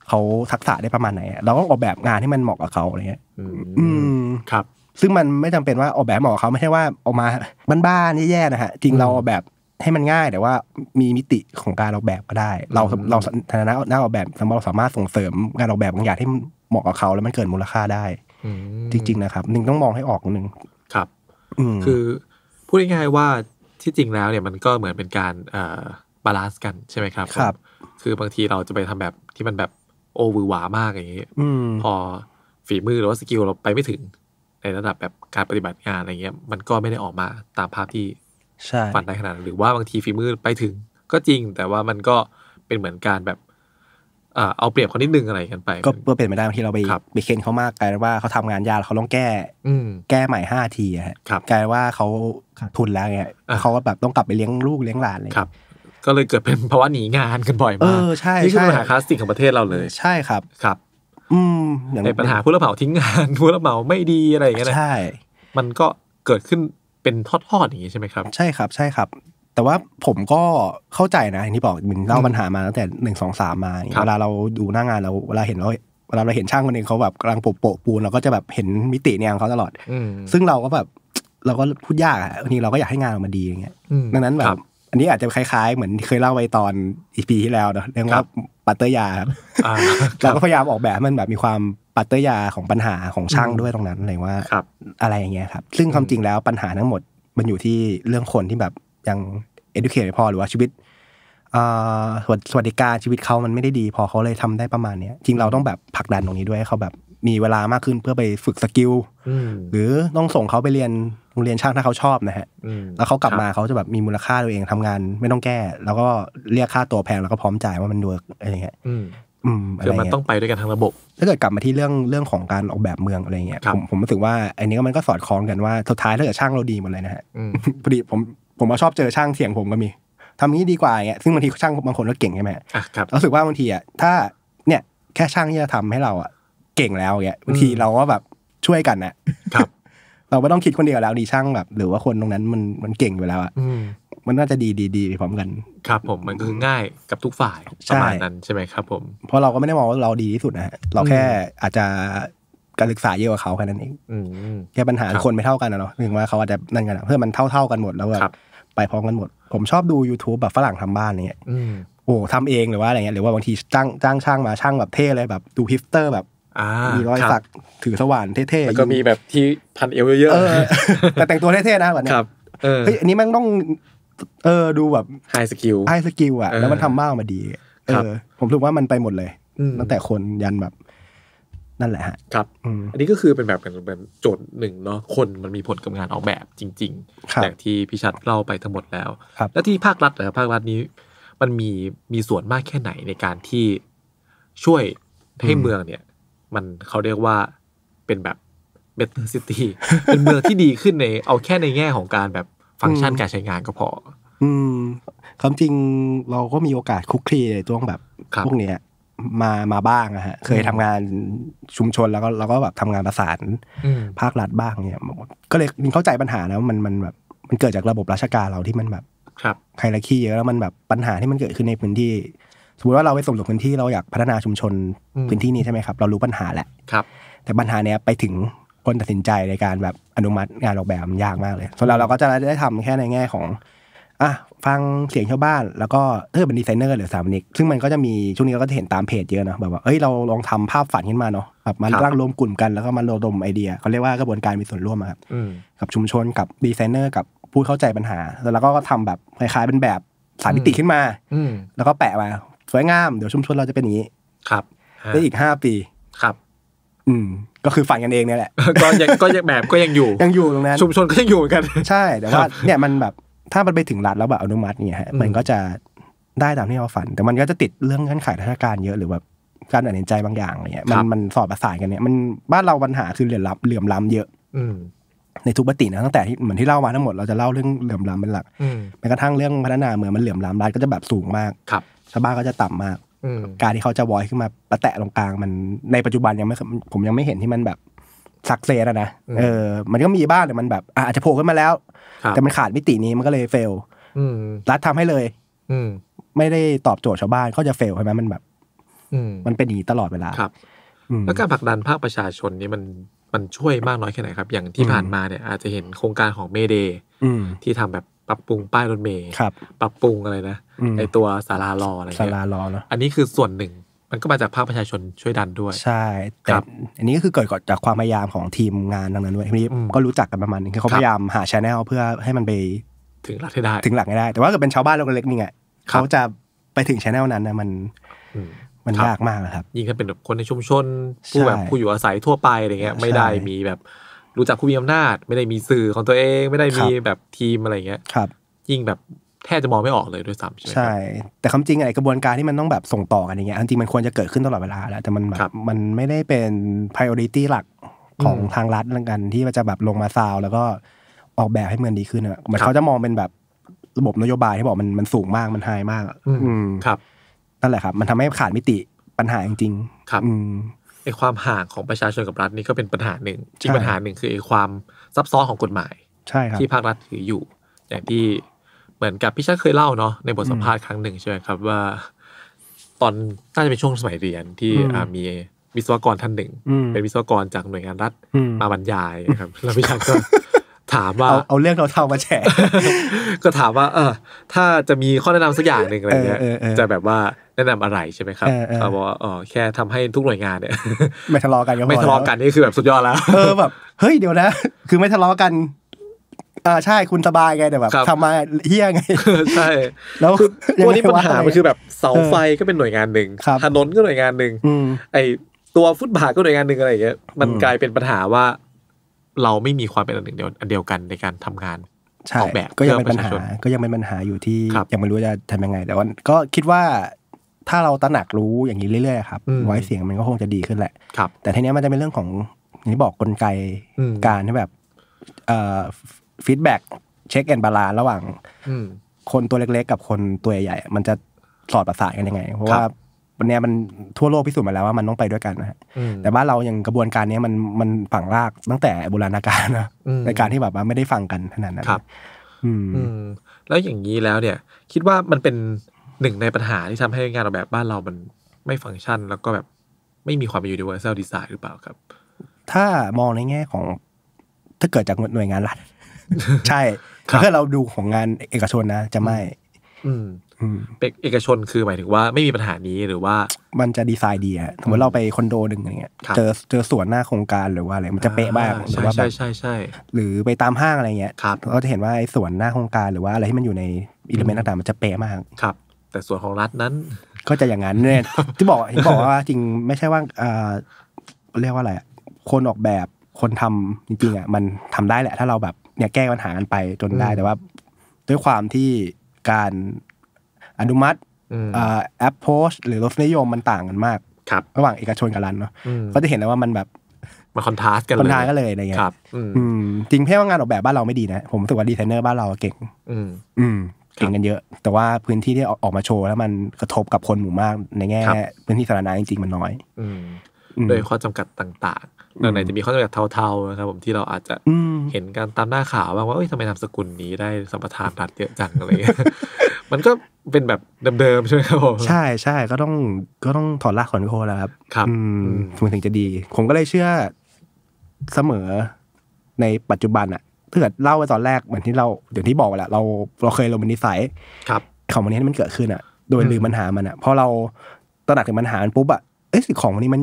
Speaker 2: เขาทักษะได้ประมาณไหนเราก็ออกแบบงานให้มันเหมาะกับเขาอะไรเงี้ย อืมครับ ซึ่งมันไม่จำเป็นว่าออกแบบเหมาะเขาไม่ใช่ว่าออกมาบ้านๆแย่ๆนะฮะ จริงเราออกแบบให้มันง่ายแต่ว่ามีมิติของการออกแบบก็ได้ เราเราฐานะหน้าออกแบบเราสามารถส่งเสริมการออกแบบบางอย่างที่เหมาะกับเขาแล้วมันเกิดมูลค่าได้จริงๆ นะครับหนึ่งต้องมองให้ออกหนึ่งครับคื
Speaker 1: อ พูดง่ายๆว่าที่จริงแล้วเนี่ยมันก็เหมือนเป็นการบาลานซ์กันใช่ไหมครับ ครับ คือบางทีเราจะไปทำแบบที่มันแบบโอเวอร์วามากอย่างนี้พอฝีมือหรือว่าสกิลเราไปไม่ถึง ในระดับแบบการปฏิบัติงานอะไรเงี้ยมันก็ไม่ได้ออกมาตามภาพที่ฝันในขนาดหรือว่าบางทีฝีมือไปถึง ก็จริง แต่ว่ามันก็เป็นเหมือนการแบบเอาเปรียบเขานิดนึงอะไรกันไป ก็
Speaker 2: เพื่อเป็นไม่ได้บางทีเราไปไปเค้นเขามากกลายว่าเขาทำงานยากเขาต้องแก้แก้ใหม่ห้าทีครับกลายว่าเขาทุนแล้วไงเขาก็แบบต้องกลับไปเลี้ยงลูกเลี้ยงหลานเลย
Speaker 1: ครับ ก็เลยเกิดเป็นภาวะหนีงานกันบ่อยมาก
Speaker 2: ใช่นี่คือปัญหาคลา
Speaker 1: สสิกของประเทศเราเลย ใช่ครับครับ
Speaker 2: อืมอย่างปัญหาผู้รับเหมาทิ้ง
Speaker 1: งานผู้รับเหมาไม่ดีอะไรอย่างเงี้ยใช่ มันก็เกิดขึ้นเป็นทอดๆ อย่างนี้ใช่ไหมครับ
Speaker 2: ใช่ครับ ใช่ครับ แต่ว่าผมก็เข้าใจนะอย่างที่บอกมึงเล่าปัญหามาตั้งแต่หนึ่งสองสามมา เวลาเราดูหน้างานเราเวลาเห็นเราเวลาเราเห็นช่างคนหนึ่งเขาแบบกำลังโปะโปะปูนเราก็จะแบบเห็นมิติเนียของเขาตลอด ซึ่งเราก็แบบเราก็พูดยากอ่ะนี้เราก็อยากให้งานออกมาดีอย่างเงี้ยดังนั้นแบบ อันนี้อาจจะคล้ายๆ เหมือนเคยเล่าไว้ตอนอีพีที่แล้วเนาะเรื่องว่าปัตเตอร์ยาเราก็พยายามออกแบบมันแบบมีความปัตเตอร์ยาของปัญหาของช่างด้วยตรงนั้นอะไรว่าอะไรอย่างเงี้ยครับ ซึ่งความจริงแล้วปัญหาทั้งหมด มันอยู่ที่เรื่องคนที่แบบยัง educate ไม่พอหรือว่าชีวิตสวัสดิการชีวิตเขามันไม่ได้ดี พอเขาเลยทำได้ประมาณเนี้ย จริงเราต้องแบบผลักดันตรงนี้ด้วยให้เขาแบบมีเวลามากขึ้นเพื่อไปฝึกสกิลหรือต้องส่งเขาไปเรียนงเรียนช่างถ้าเขาชอบนะฮะแล้วเขากลับมาเขาจะแบบมีมูลค่าตัวเองทำงานไม่ต้องแก้ แล้วก็เรียกค่าตัวแพงแล้วก็พร้อมจ่ายว่ามันดูอะไรเงี้ยอืมคือมันต้องไปด้วยกันทางระบบถ้าเกิดกลับมาที่เรื่องเรื่องของการออกแบบเมืองอะไรเงี้ยผมผมรู้สึกว่าอันนี้มันก็สอดคล้องกันว่าสุดท้ายถ้าเกิดช่างเราดีหมดเลยนะฮะพอดีผมผมมาชอบเจอช่างเถียงผมก็มีทำนี้ดีกว่าเงี้ยซึ่งบางทีช่างบางคนก็เก่งใช่ไหมอ่ะครับรู้สึกว่าบางทีอ่ะถ้าเนี่ยแค่ช่างที่จะทำให้เราอ่ะเก่งแล้วเงี้ยบางทีเราก็แบบช่วยกันนะครับเราไม่ต้องคิดคนเดียวแล้วดีช่างแบบ หรือว่าคนตรงนั้นมันมันเก่งอยู่แล้วอ่ะมันน่าจะดีดีดีพร้อมกัน
Speaker 1: ครับผมมันคือง่ายกับทุกฝ่ายประมาณนั้นใช่ไหมครับผม
Speaker 2: เพราะเราก็ไม่ได้มองว่าเราดีที่สุดนะฮะเราแค่อาจจะการศึกษาเยอะกว่าเขาแค่นั้นเองแค่ปัญหาคนไม่เท่ากันนะเนาะถึงว่าเขาอาจจะนั่นกันเพื่อมันเท่าเท่ากันหมดแล้วแบบไปพร้อมกันหมดผมชอบดู YouTube แบบฝรั่งทำบ้านเนี่ยโอ้ทำเองหรือว่าอะไรเงี้ยหรือว่าบางทีจ้างจ้างช่างมาช่างแบบเท่เลยแบบดูฮิปสเตอร์แบบมีรอยสักถือสว่านเท่ๆแล้วก็มีแบบ
Speaker 1: ที่ พันเอวเยอะ
Speaker 2: ๆ แต่แต่งตัวเท่ๆนะแบบนี้เฮ้ยอันนี้มันต้อง เออดูแบบไฮสกิลไฮสกิลอ่ะแล้วมันทำบ้ามาดีเออผมรู้ว่ามันไปหมดเลย ตั้งแต่คนยันแบบ นั่นแหละฮะครับ
Speaker 1: อันนี้ก็คือเป็นแบบเป็นโจทย์หนึ่งเนาะคนมันมีผลกับงานออกแบบจริงๆอย่างที่พี่ชัดเล่าไปทั้งหมดแล้วแล้วที่ภาครัฐนะครับภาครัฐนี้ มันมีมีส่วนมากแค่ไหนในการที่ช่วยให้เมืองเนี่ยมันเขาเรียกว่าเป็นแบบเบเตอร์ซิตี้เป็นเมืองที่ดีขึ้นในเอาแค่ในแง่ของการแบบฟังก์ชันการใช้งานก็พอ
Speaker 2: อืม ความจริงเราก็มีโอกาสคุกคีในตัวงแบบ พวกเนี้ย มามาบ้างอะฮะเคยทำงานชุมชนแล้วก็เราก็แบบทำงานประสานภาครัฐบ้างเนี่ยก็เลยมีเข้าใจปัญหานะมันมันแบบมันเกิดจากระบบราชการเราที่มันแบบ ครับใคระขีเยอะแล้วมันแบบปัญหาที่มันเกิดขึ้นในพื้นที่สมมติว่าเราไปสมรวจพื้นที่เราอยากพัฒนาชุมชนพื้นที่นี้ใช่ไหมครับ เรารู้ปัญหาแหละ ครับ แต่ปัญหาเนี้ยไปถึงคนตัดสินใจในการแบบอนุมัติงานออกแบบมันยากมากเลย ส่วนเราเราก็จะได้ทำแค่ในแง่ของอ่ะฟังเสียงชาวบ้านแล้วก็เธอเป็นดีไซเนอร์หรือสามนิกซึ่งมันก็จะมีช่วงนี้เราก็จะเห็นตามเพจเยอะนะแบบ ว่าเอ้ยเราลองทำภาพฝันขึ้นมาเนาะแบบมาร่างรวมกลุ่มกันแล้วก็มาระดมไอเดียเขาเรียกว่ากระบวนการมีส่วนร่วมครับกับชุมชนกับดีไซเนอร์กับผู้เข้าใจปัญหาแล้วเราก็ทำแบบคล้ายๆเป็นแบบสามมิติขึ้นมาแล้วก็แปะมาสวยงามเดี๋ยวชุมชนเราจะเป็นอย่างนี้ครับได้อีกห้าปีครับ อืมก็คือฝันกันเองเนี่ยแหละ
Speaker 1: ก็ยังก็ยังแบบก็ยังอยู่ยัง
Speaker 2: อยู่ตรงนั้นชุมชนก็ยังอยู่กันใช่แต่ว่าเนี่ยมันแบบถ้ามันไปถึงรัฐแล้วแบบอนุมัติเนี่ยฮะมันก็จะได้ตามที่เราฝันแต่มันก็จะติดเรื่องเงื่อนไขทางการเยอะหรือแบบการตัดสินใจบางอย่างอะไรเงี้ยมันมันสอบประสานกันเนี่ย มันบ้านเราปัญหาคือเหลื่อมล้ำเหลื่อมล้ำเยอะ อืในทุกปตินะตั้งแต่ที่เหมือนที่เล่ามาทั้งหมดเราจะเล่าเรื่องเหลื่อมล้ำเป็นหลักแม้กระทั่งเรื่องพัฒนาเมืองมันเหลื่อมล้ำรัฐก็จะแบบสูงมากครับชาวบ้านก็จะต่ำมากการที่เขาจะวอยขึ้นมาประแตะตรงกลาง มันในปัจจุบันยังไม่ผมยังไม่เห็นที่มันแบบสักเซนนะเออ มันก็มีบ้างแต่มันแบบอาจจะโผล่ขึ้นมาแล้ว แต่มันขาดมิตินี้มันก็เลยเฟลรัฐทำให้เลย อืไม่ได้ตอบโจทย์ชาวบ้านเขาจะเฟลใช่ไหมมันแบบ อืมันเป็นหนีตลอดเวลา
Speaker 1: ครับแล้วการผลักดันภาคประชาชนนี่มันมันช่วยมากน้อยแค่ไหนครับ อย่างที่ผ่านมาเนี่ยอาจจะเห็นโครงการของเมเดที่ทำแบบปรับปรุงป้ายรถเมย์ปรับปรุงอะไรนะไอตัวสารารออะไรสาราลอเนาะอันนี้คือส่วนหนึ่ง มันก็มาจากภาคประชาชนช่วยด
Speaker 2: ันด้วย ใช่ แต่อันนี้ก็คือเกิดจากความพยายามของทีมงานดังนั้น ด้วย ทีนี้ ก็รู้จักกันประมาณนึงคือเขาพยายามหาชแนลเพื่อให้มันไปถ
Speaker 1: ึงหลักได้ถึงหล
Speaker 2: ักได้ แต่ว่าเกิดเป็นชาวบ้านโลกเล็กนี่ไง เขาจะไปถึงชแนลนั้นนะมันมันยากมากนะครับ
Speaker 1: ยิ่งถ้าเป็นคนในชุมชนผู้แบบผู้อยู่อาศัยทั่วไปอะไรเงี้ย ไม่ได้มีแบบรู้จักผู้มีอำนาจไม่ได้มีสื่อของตัวเองไม่ได้มีแบบทีมอะไรเงี้ยครับ ยิ่งแบบแทบจะมองไม่ออกเลยด้วย
Speaker 2: ซ้ำใช่ไหมใช่ แต่คำจริงไอ้กระบวนการที่มันต้องแบบส่งต่อกันอย่างเงี้ยจริงมันควรจะเกิดขึ้นตลอดเวลาแหละแต่มันแบบมันไม่ได้เป็น priority หลักของทางรัฐแล้วกัน ที่จะแบบลงมาซาวแล้วก็ออกแบบให้เมืองดีขึ้นอ่ะมันเขาจะมองเป็นแบบระบบนโยบายที่บอกมันมันสูงมากมันไฮมาก อืมครับนั่นแหละครับ มันทำให้ขาดมิติปัญหาจริงๆ ครับอืม
Speaker 1: อ้ความห่างของประชาชนกับรัฐนี่ก็เป็นปัญหาหนึ่ง จริงปัญหาหนึ่งคือไอ้ความซับซ้อนของกฎหมายใช่ที่ภาครัฐถืออยู่อย่างที่เหมือนกับพี่ชาเคยเล่าเนาะในบทสัมภาษณ์ครั้งหนึ่งใช่ไหมครับว่าตอนน่าจะเป็นช่วงสมัยเรียนที่มีวิศวกรท่านหนึ่งเป็นวิศวกรจากหน่วยงานรัฐมาบรรยายครับแล้วพี่ชาก็ถามว่า
Speaker 2: เอาเรื่องเราเท่ามาแฉ
Speaker 1: ก็ถามว่าเออถ้าจะมีข้อแนะนำสักอย่างหนึ่งอะไรเงี้ย จะแบบว่าแนะนำอะไรใช่ไหมครับเขาบอกว่าอ๋อแค่ทำให้ทุกหน่วยงานเนี่ย
Speaker 2: ไม่ทะเลาะกันก็ไม่ทะเลาะกั
Speaker 1: นนี่คือแบบสุดยอดแล้ว
Speaker 2: เออแบบเฮ้ยเดี๋ยวนะคือไม่ทะเลาะกันอ่าใช่คุณสบายไงแต่แบบทำมาเฮี้ยไงใช่แล้วตัวนี้ปัญหามันคือแบบเสาไฟ
Speaker 1: ก็เป็นหน่วยงานหนึ่งถนนก็หน่วยงานหนึ่งไอตัวฟุตบาทก็หน่วยงานหนึ่งอะไรอย่างเงี้ยมันกลายเป็นปัญหาว่าเราไม่มีความเป็นอันหนึ่งเดียวอันเดียวกันในการทำงาน
Speaker 2: ออกแบบก็ยังเป็นปัญหาก็ยังเป็นปัญหาอยู่ที่ยังไม่รู้จะทำยังไง แต่ว่าก็คิดว่าถ้าเราตระหนักรู้อย่างนี้เรื่อยๆครับไว้เสียงมันก็คงจะดีขึ้นแหละแต่ทีนี้มันจะเป็นเรื่องของอย่างที่บอกกลไกการที่แบบฟีดแบ็กเช็คแอนบาลานระหว่างคนตัวเล็กๆ กับคนตัวใหญ่ มันจะสอดประสานกันยังไงเพราะว่าันนี้มันทั่วโลกพิสูจน์มาแล้วว่ามันต้องไปด้วยกันนะฮะแต่บ้านเรายังกระบวนการนี้มันมันฝังรากตั้งแต่โบราณกาลนะในการที่แบบว่าไม่ได้ฟังกันขนาดนั้น ครับ อื
Speaker 1: มแล้วอย่างนี้แล้วเนี่ย คิดว่ามันเป็นหนึ่งในปัญหาที่ทำให้งานออกแบบบ้านเรามันไม่ฟังก์ชัน แล้วก็แบบไม่มีความเป็นยูนิเวอร์แซลดีไซน์หรือเปล่าครับ
Speaker 2: ถ้ามองในแง่ของ ถ้าเกิดจากหน่วยงานรัฐใช่ถ้าเราดูของงานเอกชนนะจะไม่
Speaker 1: อืมเอกชนคือหมายถึงว่าไม่มีปัญหานี้หรือว่า
Speaker 2: มันจะดีไซน์ดีอะสมมติเราไปคอนโดหนึ่งอะไรเงี้ยเจอเจอสวนหน้าโครงการหรือว่าอะไรมันจะเป๊ะมากหรือว่าแบบใช่ใช่ใช่หรือไปตามห้างอะไรเงี้ยเราจะเห็นว่าไอ้สวนหน้าโครงการหรือว่าอะไรที่มันอยู่ในอิเลเมนต์ต่างๆมันจะเป๊ะมาก
Speaker 1: ครับ แต่ส่วนของรัฐนั้น
Speaker 2: ก็จะอย่างนั้นเนี่ยที่บอกที่บอกว่าจริงไม่ใช่ว่าเรียกว่าอะไรคนออกแบบคนทำจริงๆอ่ะมันทำได้แหละ ถ้าเราแบบเนี่ยแก้ปัญหากันไปจนได้แต่ว่า ด้วยความที่การอนุมัติแอปโพสหรือรสนิยมมันต่างกันมาก ครับ ระหว่างเอกชนกับรัฐเนาะก็จะเห็นนะว่ามันแบบ
Speaker 1: มาคอนทราสกันคอนทราสกันเลยอะไรเงี้ยครับ
Speaker 2: จริงเพ่ว่างานออกแบบบ้านเราไม่ดีนะผมรู้สึกว่าดีไซเนอร์บ้านเราเก่งอืมเก่งกันเยอะ แต่ว่าพื้นที่ที่ออกมาโชว์แล้วมันกระทบกับคนหมู่มากในแง่พื้นที่สาธารณะจริงๆ มันน้อยโดยข
Speaker 1: ้อจำกัดต่างๆดังไหนจะมีข้อจำกัดเท่าๆนะครับ ผมที่เราอาจจะเห็นการตามหน้าข่าวบ้างว่าเอ้ยทำไมนามสกุลนี้ได้สัมปทานรัดเยอะจังอะไรเงี้ยมันก็เป็นแบบเดิมๆใช่ไหมครับผมใช่
Speaker 2: ใช่ก็ต้องก็ต้องถอนรากถอนโคนแล้วครับครับมึนถึงจะดี ผมก็เลยเชื่อเสมอในปัจจุบันอะถ้าเกิดเล่าไปตอนแรกเหมือนที่เราเย่างที่บอกแหละเราเราเคยลงมินิสซครับของวันนี้มันเกิดขึ้นอะโดยลืมปัญหามันอะพอเราตระหนักถึงปัญหาปุ๊บอะเอ้ยของวันนี้มัน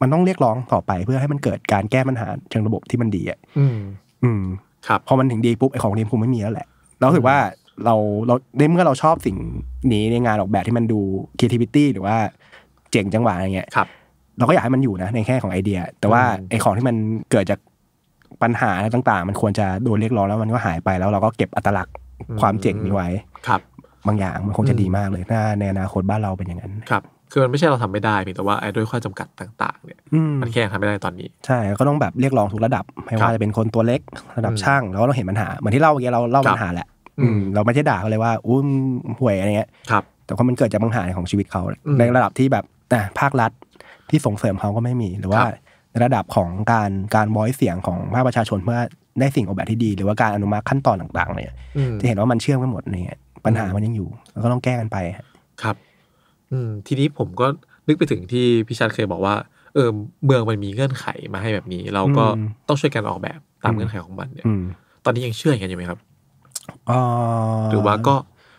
Speaker 2: มันต้องเรียกร้องต่อไป เพื่อให้มันเกิดการแก้ปัญหาเชิงระบบที่มันดีอ่ะอืมครับพอมันถึงดีปุ๊บ ไอของดีคงไม่มีแล้วแหละเราถือว่าเราเราในเมื่อเราชอบสิ่งนี้ในงานออกแบบที่มันดู creativity หรือว่าเจ๋งจังหวะอะไรเงี้ยครับเราก็อยากให้มันอยู่นะในแค่ของไอเดีย แต่ว่าไอของที่มันเกิดจากปัญหาอะไรต่างๆ มันควรจะโดนเรียกร้องแล้วมันก็หายไปแล้วเราก็เก็บอัตลักษณ์ความเจ๋งนี้ไว้ ครับ บางอย่างมันคงจะดีมากเลยถ้าในอนาคตบ้านเราเป็นอย่างนั้น
Speaker 1: ครับคือมันไม่ใช่เราทำไม่ได้เพียงแต่ว่าไอ้ด้วยข้อจำกัดต่าง
Speaker 2: ๆเนี่ยมันแค
Speaker 1: ่ทำไม่ได้ตอนนี้
Speaker 2: ใช่ก็ต้องแบบเรียกร้องทุกระดับไม่ว่าจะเป็นคนตัวเล็ก ระดับช่างแล้วก็ต้องเห็นปัญหาเหมือนที่เล่าเมื่อกี้เราเล่าปัญหาแหละเราไม่ใช่ด่าเขาเลยว่าอุ้มห่วยอะไรเงี้ยครับ แต่ว่ามันเกิดจากปัญหาของชีวิตเขาในระดับที่แบบต่ะภาครัฐที่ส่งเสริมเขาก็ไม่มี หรือว่าในระดับของการการบอยเสียงของภาคประชาชนเพื่อได้สิ่งออกแบบที่ดี หรือว่าการอนุมัติขั้นตอนต่าง ๆ เนี่ยจะเห็นว่ามันเชื่อมกันหมดเนี่ยปัญหามันยังอยู่แล้วก็ต้องแก้กันไป
Speaker 1: ครับอืมทีนี้ผมก็นึกไปถึงที่พี่ชัดเคยบอกว่า เออเมืองมันมีเงื่อนไขมาให้แบบนี้ เราก็ต้องช่วยกันออกแบบตามเงื่อนไขของมันเนี่ยตอนนี้ยังเชื่ออย่นอยู่ไหมครับหรือว่าก็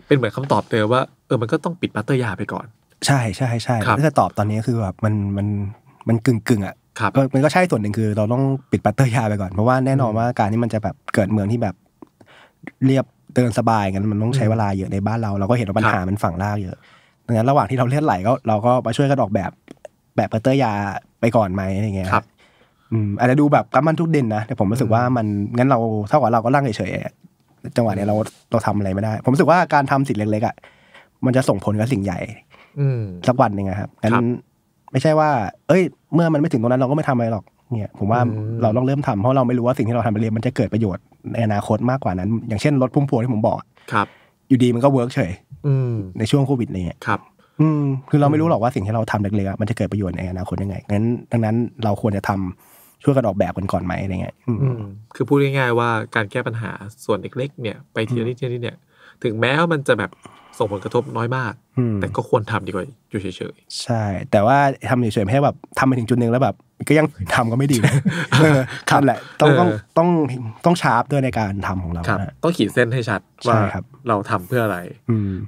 Speaker 1: เป็นเหมือนคำตอบเดิมว่าเออมันก็ต้องปิดปัตเตอร์ยาไปก่อน
Speaker 2: ใช่ใช่ใช่ถ้าตอบตอนนี้คือแบบมันมันมันกึ่งกึ่งอ่ะก็มันก็ใช่ส่วนหนึ่งคือ เราต้องปิดปัตเตอร์ยาไปก่อนเพราะว่าแน่นอนว่าการที่มันจะแบบเกิดเมืองที่แบบ เรียบเดินสบายกันมันต้องใช้เวลาเยอะในบ้านเราเราก็เห็นว่าปัญหามันฝั่งรากเยอะดังนั้นระหว่างที่เราเลือดไหลก็เราก็มาช่วยกันออกแบบแบบเพร์เตอร์ยาไปก่อนไหมอะไรเงี้ยครับอาจจะดูแบบกำมมันทุกเด่นนะแต่ผมรู้สึกว่ามันงั้นเราเท่ากับเราก็ร่างเฉยๆจังหวะเนี้ยเราเราทำอะไรไม่ได้ ผมรู้สึกว่าการทำสิ่งเล็กๆอ่ะมันจะส่งผลกับสิ่งใหญ่สักวันหนึ่งครับงั้นไม่ใช่ว่า เอ้ย เมื่อมันไม่ถึงตรงนั้นเราก็ไม่ทำอะไรหรอกเนี่ย ผมว่าเราต้องเริ่มทำเพราะเราไม่รู้ว่าสิ่งที่เราทำไปเรียนมันจะเกิดประโยชน์ในอนาคตมากกว่านั้น อย่างเช่น รถพุ่มพวงที่ผมบอกครับ อยู่ดีมันก็เวิร์กเฉยในช่วงโควิดนเี้ยครับ อืม คือเราไม่รู้หรอกว่าสิ่งที่เราทำเล็กๆมันจะเกิดประโยชน์ในอนาคตยังไงงั้นดังนั้นเราควรจะทำช่วยกันออกแบบกันก่อนไหมอะไรเงี้ย อืม
Speaker 1: คือพูดง่ายๆว่าการแก้ปัญหาส่วนเล็กๆเนี่ย ไปทีละนิดทีละนิดเนี่ย ถึงแม้ว่ามันจะแบบส่งผลกระทบน้อยมาก แต่ก็ควรทำดีกว่าอยู่เฉย
Speaker 2: ๆใช่ แต่ว่าทำเฉยๆแค่ให้แบบทำไปถึงจุดหนึ่งแล้วแบบ ก็ยังทำก็ไม่ดีรับแหละต้องต้องต้องต้องชาร์ปด้วยในการทำของเราต้องขีดเส้น
Speaker 1: ให้ชัดว่า เราทำเพื่ออะไร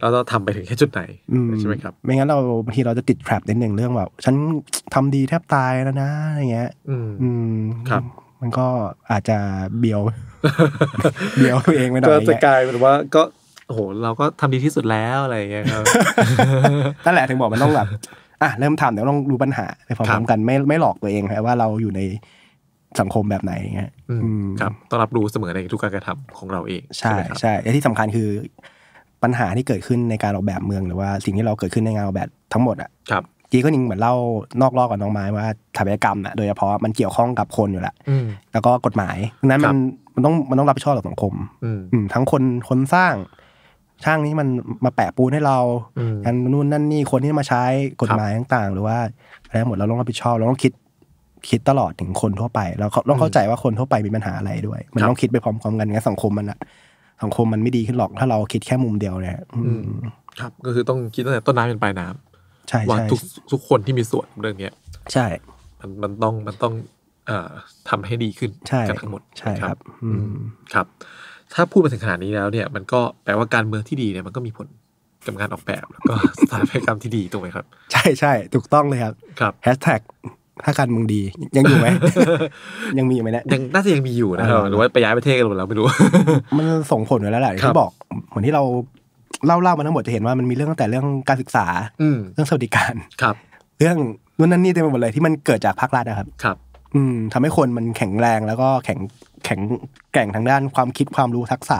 Speaker 1: แล้วเราทำไปถึงแค่จุดไหน
Speaker 2: ใช่ไหมครับไม่งั้นเราบางทีเราจะติดแทรปนิดหนึ่งเรื่องแบบฉันทำดีแทบตายแล้วนะอะไรเงี้ย อืมครับมันก็อาจจะเบียว เบียวตัวเองไปหน่อยก็จะกล
Speaker 1: ายเป็นว่าก็โอ้โหเราก็ทำดีที่สุดแล้วอะไรอย่างเงี้ยครับ
Speaker 2: นั่นแหละถึงบอกมันต้องแบบ อ่ะเริ่มทำแต่ต้องรู้ปัญหาไปพร้อมกันไม่ไม่หลอกตัวเองครับว่าเราอยู่ในสังคมแบบไหนเงี้ยค
Speaker 1: รับต้องรับรู้เสมอในทุกการกระทำของเราเอง ใช่
Speaker 2: ใช่และที่สำคัญคือ ปัญหาที่เกิดขึ้นในการออกแบบเมืองหรือว่าสิ่งที่เราเกิดขึ้นในงานออกแบบทั้งหมดอ่ะ ครับ จีก็นิงเหมือนเล่านอกลอกกับน้องไม้ว่าสถาปัตยกรรมอ่ะโดยเฉพาะมันเกี่ยวข้องกับคนอยู่แล้วแล้วก็กฎหมาย นั้นมันมันต้องมันต้องรับผิดชอบต่อสังคม ทั้งคนคนสร้างช่างนี้มันมาแปะปูนให้เราทันนู่นนั่นนี่คนที่มาใช้กฎหมายต่าง ๆ หรือว่าอะไรหมดเราต้องรับผิดชอบ เราต้องคิดคิดตลอดถึงคนทั่วไปเราต้องเข้าใจว่าคนทั่วไปมีปัญหาอะไรด้วยมันต้องคิดไปพร้อมๆกันงั้นสังคมมันอะสังคมมันไม่ดีขึ้นหรอกถ้าเราคิดแค่มุมเดียวเนี่ยคร
Speaker 1: ับ ก็คือต้องคิดตั้งแต่ต้นน้ำเป็นปลายน้
Speaker 2: ำใช่ว่าทุก
Speaker 1: ทุกคนที่มีส่วนเรื่องเนี้ย ใช่ มันมันต้องมันต้องเอ่อทำให้ดีขึ้นกันทั้งหมดใช่ครับ อืมครับถ้าพูดมาถึงขนาดนี้แล้วเนี่ย มันก็แปลว่าการเมืองที่ดีเนี่ยมันก็มีผลกับการออกแบบแล้วก็สถาปัตยกรรมที่ดีถูกไหมครับ
Speaker 2: ใช่ใช่ถูกต้องเลยครับครับแฮชแท็กถ้าการเมืองดียังอยู่ไหมยังมีอยู่ไหมเนี่ยยังน่าจะยังมี
Speaker 1: อยู่นะครับหรือว่าไปย้ายประเทศกัน
Speaker 2: หมดแล้วไม่รู้มันส่งผลไว้แล้วแหละที่บอกเหมือนที่เราเล่าเล่ามาทั้งหมดจะเห็นว่ามันมีเรื่องตั้งแต่เรื่องการศึกษาเรื่องสวัสดิการครับเรื่องนูนนั่นนี่เต็มไปหมดเลยที่มันเกิดจากภาครัฐนะครับครับอืมทำให้คนมันแข็งแรงแล้วก็แข็งแข็งแกร่งทางด้านความคิดความรู้ทักษะ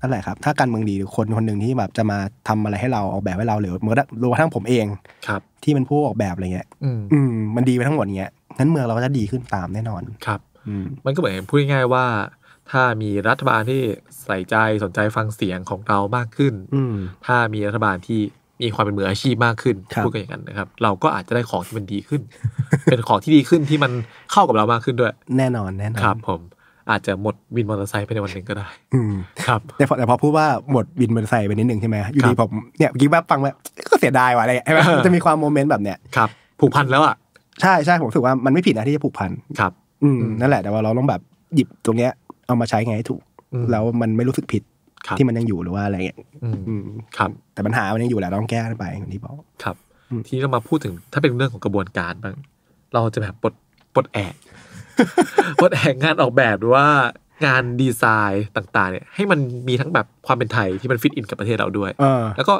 Speaker 2: นั่นแหละครับ ถ้าการเมืองดีคนคนหนึ่งที่แบบจะมาทำอะไรให้เราออกแบบให้เราหรือเมื่อรวมรทั้งผมเองครับที่เป็นผู้ออกแบบอะไรเงี้ยอืมมันดีไปทั้งหมดเงี้ยงั้นเมืองเราก็จะดีขึ้นตามแน่นอนครับ
Speaker 1: มันก็เหมือนพูดง่ายๆว่า ถ้ามีรัฐบาลที่ใส่ใจสนใจฟังเสียงของเรามากขึ้นถ้ามีรัฐบาลที่มีความเป็นมืออาชีพมากขึ้นพูดกันอย่างนั้นนะครับ เราก็อาจจะได้ของที่มันดีขึ้น เป็นของที่ดีขึ้นที่มันเข้ากับเรามากขึ้นด้วย
Speaker 2: แน่นอนแน่นอนครับ
Speaker 1: ผม อาจจะหมดวินมอเตอร์ไซค์ไปในวันหนึ่งก็ได้
Speaker 2: ครับ แต่พอแต่พอพูดว่าหมดวินมอเตอร์ไซค์ไปนิดหนึ่งใช่ไหมอยู่ดีผมเนี่ยกิดแบบฟังแบบก็เสียดายว่ะอะไรใช่ไหมจะมีความโมเมนต์แบบเนี้ยครับ ผูกพันแล้วอ่ะใช่ใช่ผมรู้สึกว่ามันไม่ผิดนะที่จะผูกพันครับอืมนั่นแหละ แต่ว่าเราต้องแบบหยิบตรงเนี้ยเอามาใช้ไงให้ถูกแล้วมันไม่รู้สึกผิดที่มันยังอยู่หรือว่าอะไรอย่างเงี้ยครับ แต่ปัญหามันยังอยู่แหละต้องแก้ไปอย่างที่บอก
Speaker 1: ครับ ทีนี้เรามาพูดถึงถ้าเป็นเรื่องของกระบวนการบ้าง เราจะแบบปลดปลดแอกปลดแอกงานออกแบบหรือว่างานดีไซน์ต่าง ๆ เนี่ยให้มันมีทั้งแบบความเป็นไทยที่มันฟิตอินกับประเทศเราด้วยแล้วก็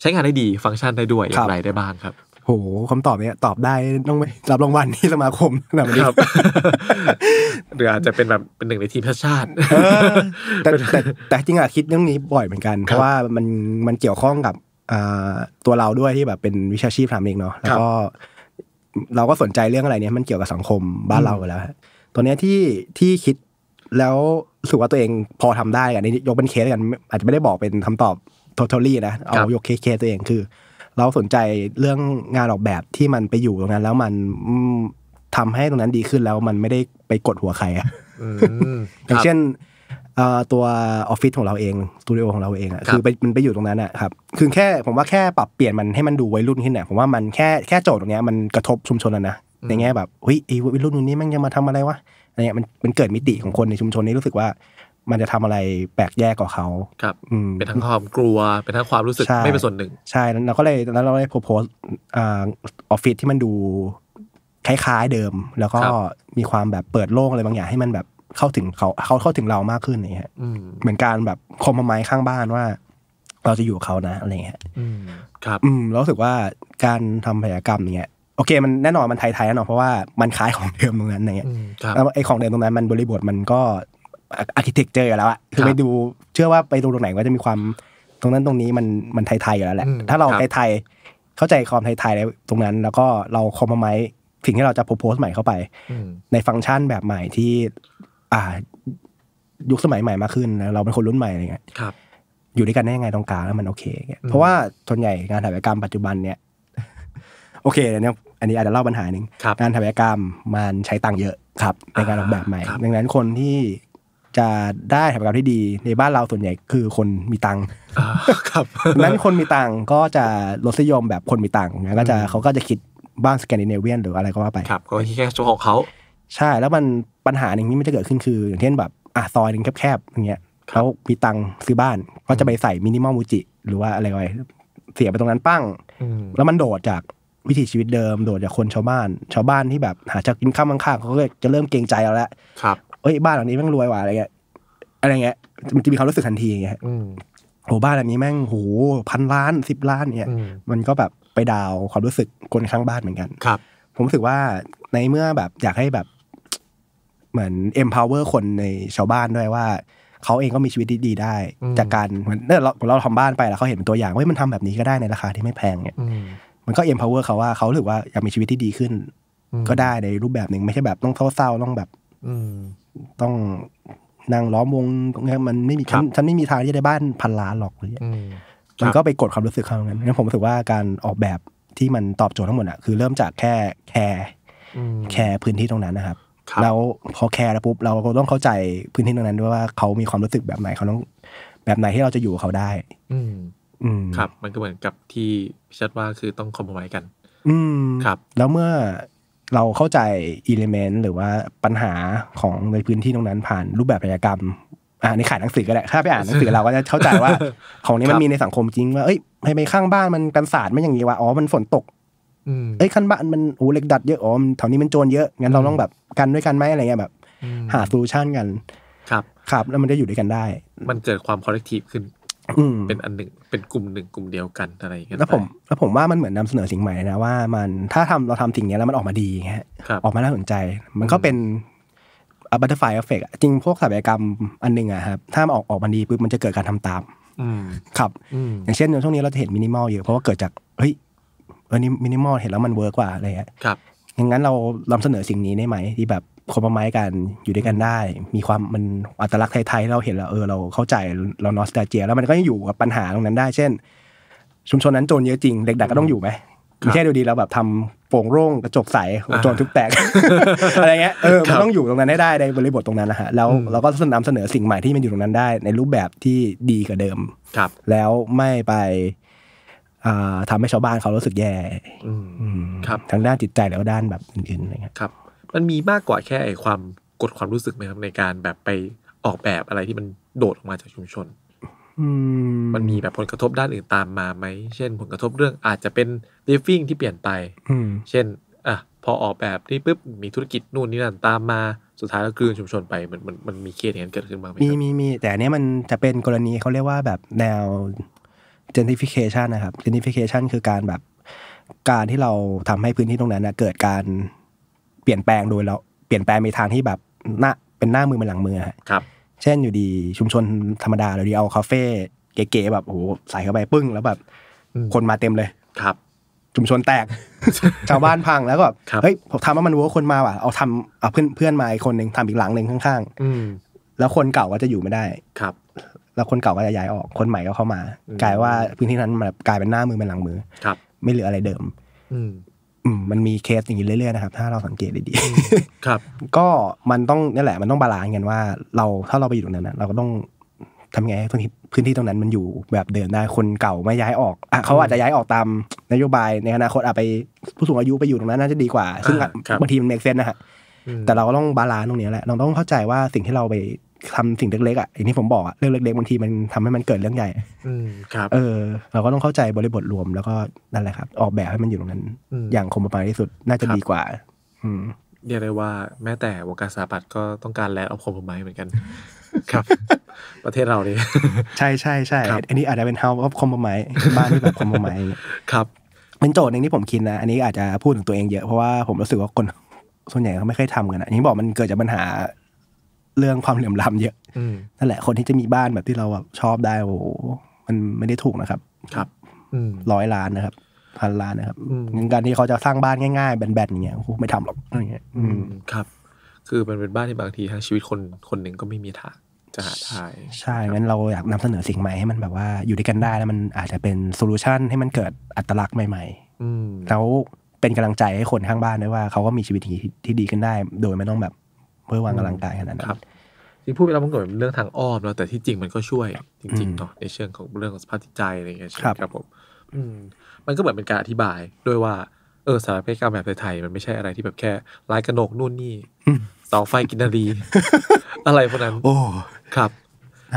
Speaker 1: ใช้งานได้ดีฟังก์ชันได้ด้วยอย่างไรได้บ้างครับ
Speaker 2: โหคำตอบเนี้ยตอบได้ต้องไปรับรางวัลที่สมาคมนะครับ
Speaker 1: หรืออาจจะเป็นแบบเป็นหนึ่งในทีมชาติ
Speaker 2: แต่แต่จริงอะคิดเรื่องนี้บ่อยเหมือนกัน เพราะว่ามันมันเกี่ยวข้องกับตัวเราด้วยที่แบบเป็นวิชาชีพทำเองเนาะแล้วก็เราก็สนใจเรื่องอะไรเนี้ยมันเกี่ยวกับสังคมบ้านเราแล้วตัวเนี้ยที่ที่คิดแล้วสุขว่าตัวเองพอทำได้กันยกเป็นเคสกัน อาจจะไม่ได้บอกเป็นคำตอบทอทอรี่นะเอายกเคสตัวเองคือเราสนใจเรื่องงานออกแบบที่มันไปอยู่ตรงนั้น แล้วมันทำให้ตรงนั้นดีขึ้นแล้วมันไม่ได้ไปกดหัวใครอ่ะอย่างเช่นตัวออฟฟิศของเราเองสตูดิโอของเราเองอ่ะคือมันไปอยู่ตรงนั้นอ่ะครับคือแค่ผมว่าแค่ปรับเปลี่ยนมันให้มันดูวัยรุ่นขึ้นเนี่ยผมว่ามันแค่แค่โจทย์ตรงเนี้ยมันกระทบชุมชนแล้วนะในแง่แบบเฮ้ยไอ้วัยรุ่นนี้มันจะมาทำอะไรวะอะไรเงี้ยมันมันเกิดมิติของคนในชุมชนนี้รู้สึกว่ามันจะทำอะไรแปลกแยกกว่าเขาครับเป็นทั้งคว
Speaker 1: ามกลัวเป็นทั้งความรู้สึกไม่เป็นส่วนหนึ่ง
Speaker 2: ใช่แล้วเราก็เลยแล้วเราได้โพสออฟฟิศที่มันดูคล้าย ๆเดิม แล้วก็มีความแบบเปิดโล่งอะไรบางอย่าง ให้มันแบบเข้าถึงเขาเขาเข้าถึงเรามากขึ้นนี่ฮะเหมือนการแบบคอมไม้ข้างบ้านว่า เราจะอยู่เขานะอะไรเงี้ยครับ อืมรู้สึกว่าการทำพยากรรมเนี้ย โอเค มันแน่นอนมันไทยๆแน่นอนเพราะว่ามันคล้ายของเดิมตรงนั้นอย่างเงี้ยไอของเดิมตรงนั้นมันบริบทมันก็อาร์เคเต็กเจออยู่แล้วอะคือไปดู เชื่อว่าไปดูตรงไหนก็จะมีความ ตรงนั้นตรงนี้มันมันไทยๆอยู่แล้วแหละ ถ้าเราไทยๆเข้าใจความไทยๆในตรงนั้น แล้วก็เราคอมพมไมสิ่งที่เราจะโพสใหม่เข้าไปในฟังก์ชันแบบใหม่ที่ อ่า ยุคสมัยใหม่มากขึ้น เราเป็นคนรุ่นใหม่อะไรเงี้ยอยู่ด้วยกันได้ยังไงตรงกลางแล้วมันโอเคเงี้ยเพราะว่าส่วนใหญ่งานถ่ายกรรมปัจจุบันเนี่ย โอเคเนี่ยอันนี้อาจจะเล่าปัญหาหนึ่งงานถ่ายกรรมมันใช้ตังค์เยอะครับ ในการออกแบบใหม่ ดังนั้นคนที่จะได้ทำการที่ดีในบ้านเราส่วนใหญ่คือคนมีตังค์นั้นคนมีตังค์ก็จะดสิยมแบบคนมีตังค์ก็จะเขาก็จะคิดบ้านสแกนดิเนเวียนหรืออะไรก็ว่าไป
Speaker 1: ครับก็แค่ชัวของเขา
Speaker 2: ใช่ แล้วมันปัญหาหนึ่งที่มันจะเกิดขึ้นคือ อย่างเช่นแบบอ่ะซอยหนึ่งแคบๆอย่างเงี้ยเขามีตังค์ซื้อบ้านก็จะไปใส่มินิมอลมูจิหรือว่าอะไรไปเสียไปตรงนั้นปั้ง แล้วมันโดดจากวิถีชีวิตเดิมโดดจากคนชาวบ้าน ชาวบ้านที่แบบหาจะกินข้าวมังข้างเขาก็จะเริ่มเกรงใจเราแล้วเอ้ยบ้านหลังนี้แม่งรวยว่ะอะไรเงี้ยอะไรเงี้ยมันจะมีความรู้สึกทันทีอย่างเงี้ยโหบ้านหลังนี้แม่งโหพันล้านสิบล้านเนี่ย มันก็แบบไปดาวความรู้สึกคนข้างบ้านเหมือนกัน ครับ ผมรู้สึกว่าในเมื่อแบบอยากให้แบบ เหมือน empower คนในชาวบ้านด้วยว่าเขาเองก็มีชีวิตดีๆได้ จากการเนี่ยเราเราทำบ้านไปแล้วเขาเห็นเป็นตัวอย่างว่ามันทำแบบนี้ก็ได้ในราคาที่ไม่แพงเนี่ยมันก็ empower เขาว่าเขาหรือว่าอยากมีชีวิตที่ดีขึ้น ก็ได้ในรูปแบบหนึ่งไม่ใช่แบบต้องเศร้าๆต้องแบบต้องนั่งล้อมวงตรงนี้มันไม่มีฉันฉันไม่มีทางที่จะได้บ้านพันล้านหรอกเลยมันก็ไปกดความรู้สึกเขาเหมือนกันงั้นผมรู้สึกว่าการออกแบบที่มันตอบโจทย์ทั้งหมดอ่ะคือ เริ่มจากแค่แคร์แคร์พื้นที่ตรงนั้นนะครับแล้วพอแคร์แล้วปุ๊บเราก็ต้องเข้าใจพื้นที่ตรงนั้นด้วยว่าเขามีความรู้สึกแบบไหนเขาต้องแบบไหนที่เราจะอยู่เขาได้
Speaker 1: อืครับ มันก็เหมือนกับที่พิชัดว่าคือต้องคอมพไว้กัน
Speaker 2: อืมครับ แล้วเมื่อเราเข้าใจอิเลเมนต์หรือว่าปัญหาของในพื้นที่ตรงนั้นผ่านรูปแบบพิากรรม อ่าในขายหนังสือก็ได้ถ้าไปอ่านหนังสือเราก็จะเข้าใจว่าของนี้มันมีในสังคมจริงว่าเอ้ยไปไปข้างบ้านมันกันสาดไม่อย่างนี้ว่าอ๋อมันฝนตกเอ้ยขั้นบ้านมันโอ้เหล็กดัดเยอะอ๋อแถวนี้มันโจรเยอะงั้นเราต้องแบบกันด้วยกันไหมอะไรเงี้ยแบบ หาโซลูชันกันครับ ครับ แล้วมันจะอยู่ด้วยกันได้
Speaker 1: มันเกิดความคอลเลกทีฟขึ้นเป็นอันหนึ่งเป็นกลุ่มหนึ่งกลุ่มเดียวกันอะไรกันแล้วผม
Speaker 2: แล้วผมว่ามันเหมือนนำเสนอสิ่งใหม่นะว่ามันถ้าทำเราทำสิ่งนี้แล้วมันออกมาดีฮะ ออกมาน่าสนใจ มันก็เป็นบัตเตอร์ไฟเอฟเฟกจริงพวกสถาปกรรมอันหนึ่งอะครับถ้ามันออกออกมาดีปุ๊บมันจะเกิดการทำตามครับอย่างเช่นในช่วงนี้เราจะเห็นมินิมอลเยอะเพราะว่าเกิดจากเฮ้ยเออนี่มินิมอลเห็นแล้วมันเวิร์กกว่าอะไรฮะยครับงั้นเรานำเสนอสิ่งนี้ได้ไหมที่แบบคบมาไม้กันอยู่ด้วยกันได้ มีความมันอัตลักษณ์ไทยๆ เราเห็นแล้วเออเราเข้าใจ เรานอสตาเจีย แล้วมันก็ยังอยู่กับปัญหาตรงนั้นได้ เช่น ชุมชนนั้นโจรเยอะจริง เด็กๆก็ต้องอยู่ไหมแม่่ดูดีเราแบบทำโป่งโร่งกระจกใสโจรทุกแตกอะไรเงี้ยเออมันต้องอยู่ตรงนั้นได้ได้ในบริบทตรงนั้นนะฮะแล้วเราก็นำเสนอสิ่งใหม่ที่มันอยู่ตรงนั้นได้ ในรูปแบบที่ดีกว่าเดิมครับ แล้วไม่ไปทำให้ชาวบ้านเขารู้สึกแย่ครับทั้งด้านจิตใจแล้วด้านแบบอื่นๆอะไรเงี้ยครับ
Speaker 1: มันมีมากกว่าแค่ไอความกดความรู้สึกไหมครับในการแบบไปออกแบบอะไรที่มันโดดออกมาจากชุมชน มันมีแบบผลกระทบด้านอื่นตามมาไหม เช่น ผลกระทบเรื่องอาจจะเป็นลเฟวิ่งที่เปลี่ยนไป เช่น อ่ะพอออกแบบนี่ปุ๊บมีธุรกิจนู่นนี่นั่นตามมา สุดท้ายแล้วกลืนชุมชนไป มันมันมันมีเคสอย่างนั้นเกิดขึ้นบ้างไหม
Speaker 2: มีมีมีแต่เนี้ยมันจะเป็นกรณีเขาเรียกว่าแบบแนว gentrification นะครับ gentrification คือการแบบการที่เราทำให้พื้นที่ตรงนั้นนะเกิดการเปลี่ยนแปลงโดยเราเปลี่ยนแปลงในทางที่แบบหน้าเป็นหน้ามือเป็นหลังมือครับ เช่นอยู่ดีชุมชนธรรมดาเราดีเอาคาเฟ่เก๋ๆแบบโอ้โหใส่เข้าไปปึ้งแล้วแบบคนมาเต็มเลยครับ ชุมชนแตกชาวบ้านพังแล้วก็เฮ้ยผมทำว่ามันวัวคนมาว่ะเอาทำเอาเพื่อนเพื่อนมาอีกคนหนึ่งทำอีกหลังหนึ่งข้างๆแล้วคนเก่าก็จะอยู่ไม่ได้ครับ แล้วคนเก่าก็จะย้ายออกคนใหม่ก็เข้ามากลายว่าพื้นที่นั้นมันกลายเป็นหน้ามือเป็นหลังมือครับ ไม่เหลืออะไรเดิมมันมีเคสอย่างนี้เรื่อยๆนะครับถ้าเราสังเกตดีๆครับ ก็มันต้องนี่แหละ มันต้องบาลานซ์กันว่าเราถ้าเราไปอยู่ตรงนั้นเราก็ต้องทำไงให้พื้นที่ตรงนั้นมันอยู่ แบบเดิมได้คนเก่าไม่ย้ายออกอ่ะเขาอาจจะย้ายออกตามนโยบายในอนาคตอาไป ผู้สูงอายุไปอยู่ตรงนั้นน่าจะดีกว่า ซึ่งบางทีมันเมกเซนนะฮะแต่เราก็ต้องบาลานซ์ตรงนี้แหละ เราต้องเข้าใจว่าสิ่งที่เราไปทำสิ่งเล็กๆอ่ะอย่างที่ผมบอกอ่ะเรื่องเล็กๆบางทีมันทำให้มันเกิดเรื่องใหญ่ อืมครับ เออ เรา ก็ต้องเข้าใจบริบทรวมแล้วก็นั่นแหละครับ ออกแบบให้มันอยู่ตรงนั้น อย่างคมประมาณที่สุดน่าจะดีกว่า อืม
Speaker 1: เรียกได้ว่าแม้แต่วงการสถาปัตย์ก็ต้องการแลกเอาฟคอมพมไมเหมือนกัน ครับ ประเทศเราเนี่ย
Speaker 2: ใช่ใช่ใช่อันนี้อาจจะเป็นเฮาส์ออฟคอมพมไมบ้านที่แบบคอมพมไมครับเป็นโจทย์หนึ่งที่ผมคิดนะอันนี้อาจจะพูดถึงตัวเองเยอะเพราะว่าผมรู้สึกว่าคนส่วนใหญ่เขาไม่เคยทำกันอั่นี้บอกมันเกิดจากปัญหาเรื่องความเหลื่อมล้ำเยอะนั่นแหละคนที่จะมีบ้านแบบที่เราแบบชอบได้โอ้มันไม่ได้ถูกนะครับครับร้อยล้านนะครับพันล้านนะครับงั้นการที่เขาจะสร้างบ้านง่ายๆแบนๆอย่างเงี้ยโอ้ไม่ทำหรอกอย่างเงี้ย
Speaker 1: ครับ คือมันเป็นบ้านที่บางทีทั้งชีวิตคนคนหนึ่งก็ไม่มีทางจะ
Speaker 2: หาทายใช่งั้นเราอยากนำเสนอสิ่งใหม่ให้มันแบบว่าอยู่ด้วยกันได้แล้วมันอาจจะเป็นโซลูชันให้มันเกิดอัตลักษณ์ใหม่ๆแล้วเป็นกำลังใจให้คนข้างบ้านด้วยว่า เขาก็มีชีวิตที่ดีขึ้นได้ โดยไม่ต้องแบบเพื่อวางกำลังกายขนาดนั้น
Speaker 1: จริงพูดไปแล้วมันก็เป็นเรื่องทางอ้อมแล้วแต่ที่จริงมันก็ช่วย จริงๆเนาะในเชิงของเรื่องของสภาพจิตใจอะไรเงี้ยครับผมมันก็เหมือนเป็นการอธิบาย ด้วยว่า เออสถาปัตยกรรมแบบไทยๆมันไม่ใช่อะไรที่แบบแค่ลายกระหนกนู่นนี่เสาไฟกินนาลีอะไรพวกนั้นโอ้ครับ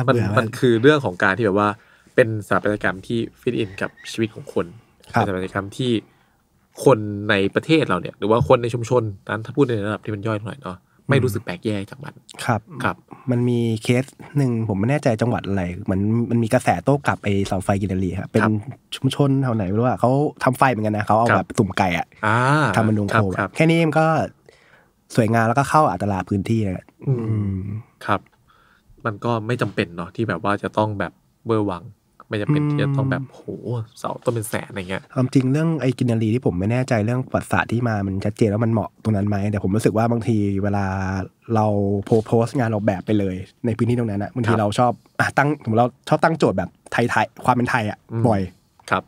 Speaker 1: มันมันคือเรื่องของการที่แบบว่า เป็นสารปัายกรรมที่ฟิตอินกับชีวิตของคนเป็นสารปัายกรรมที่คนในประเทศเราเนี่ย หรือว่าคนในชุมชนนั้นถ้าพูดในระดับที่มันย่อยหน่อยเนาะไม่รู้สึกแปลกแยกจากมัน
Speaker 2: ครับ ครับ มันมีเคสหนึ่ง ผมไม่แน่ใจจังหวัดอะไรเหมือนมันมีกระแสโต้กลับไปเสาไฟกินรีครับเป็นชุมชนแถวไหนไม่รู้อ่ะเขาทำไฟเหมือนกันนะเขาเอาแบบตุ่มไก่อ่ะทำมันดวงโคมแค่นี้มันก็ สวยงามแล้วก็เข้าอัตลาพื้นที่นะ
Speaker 1: ครับ มันก็ไม่จำเป็นเนาะที่แบบว่าจะต้องแบบเบอร์วังไม่จำเป็นที่จะต้องแบบโหเสาต้องเป็นแสนอะไรเงี้ย
Speaker 2: ความจริงเรื่องไอ้กินรีที่ผมไม่แน่ใจเรื่องประวัติศาสตร์ที่มามันชัดเจนแล้วมันเหมาะตรงนั้นไหม แต่ผมรู้สึกว่าบางทีเวลาเราโพสงานออกแบบไปเลย ในพื้นที่ตรงนั้นนะบางทีเราชอบตั้งสมมติเราชอบตั้งโจทย์แบบไทยๆความเป็นไทย อ่ะ บ่อยครับ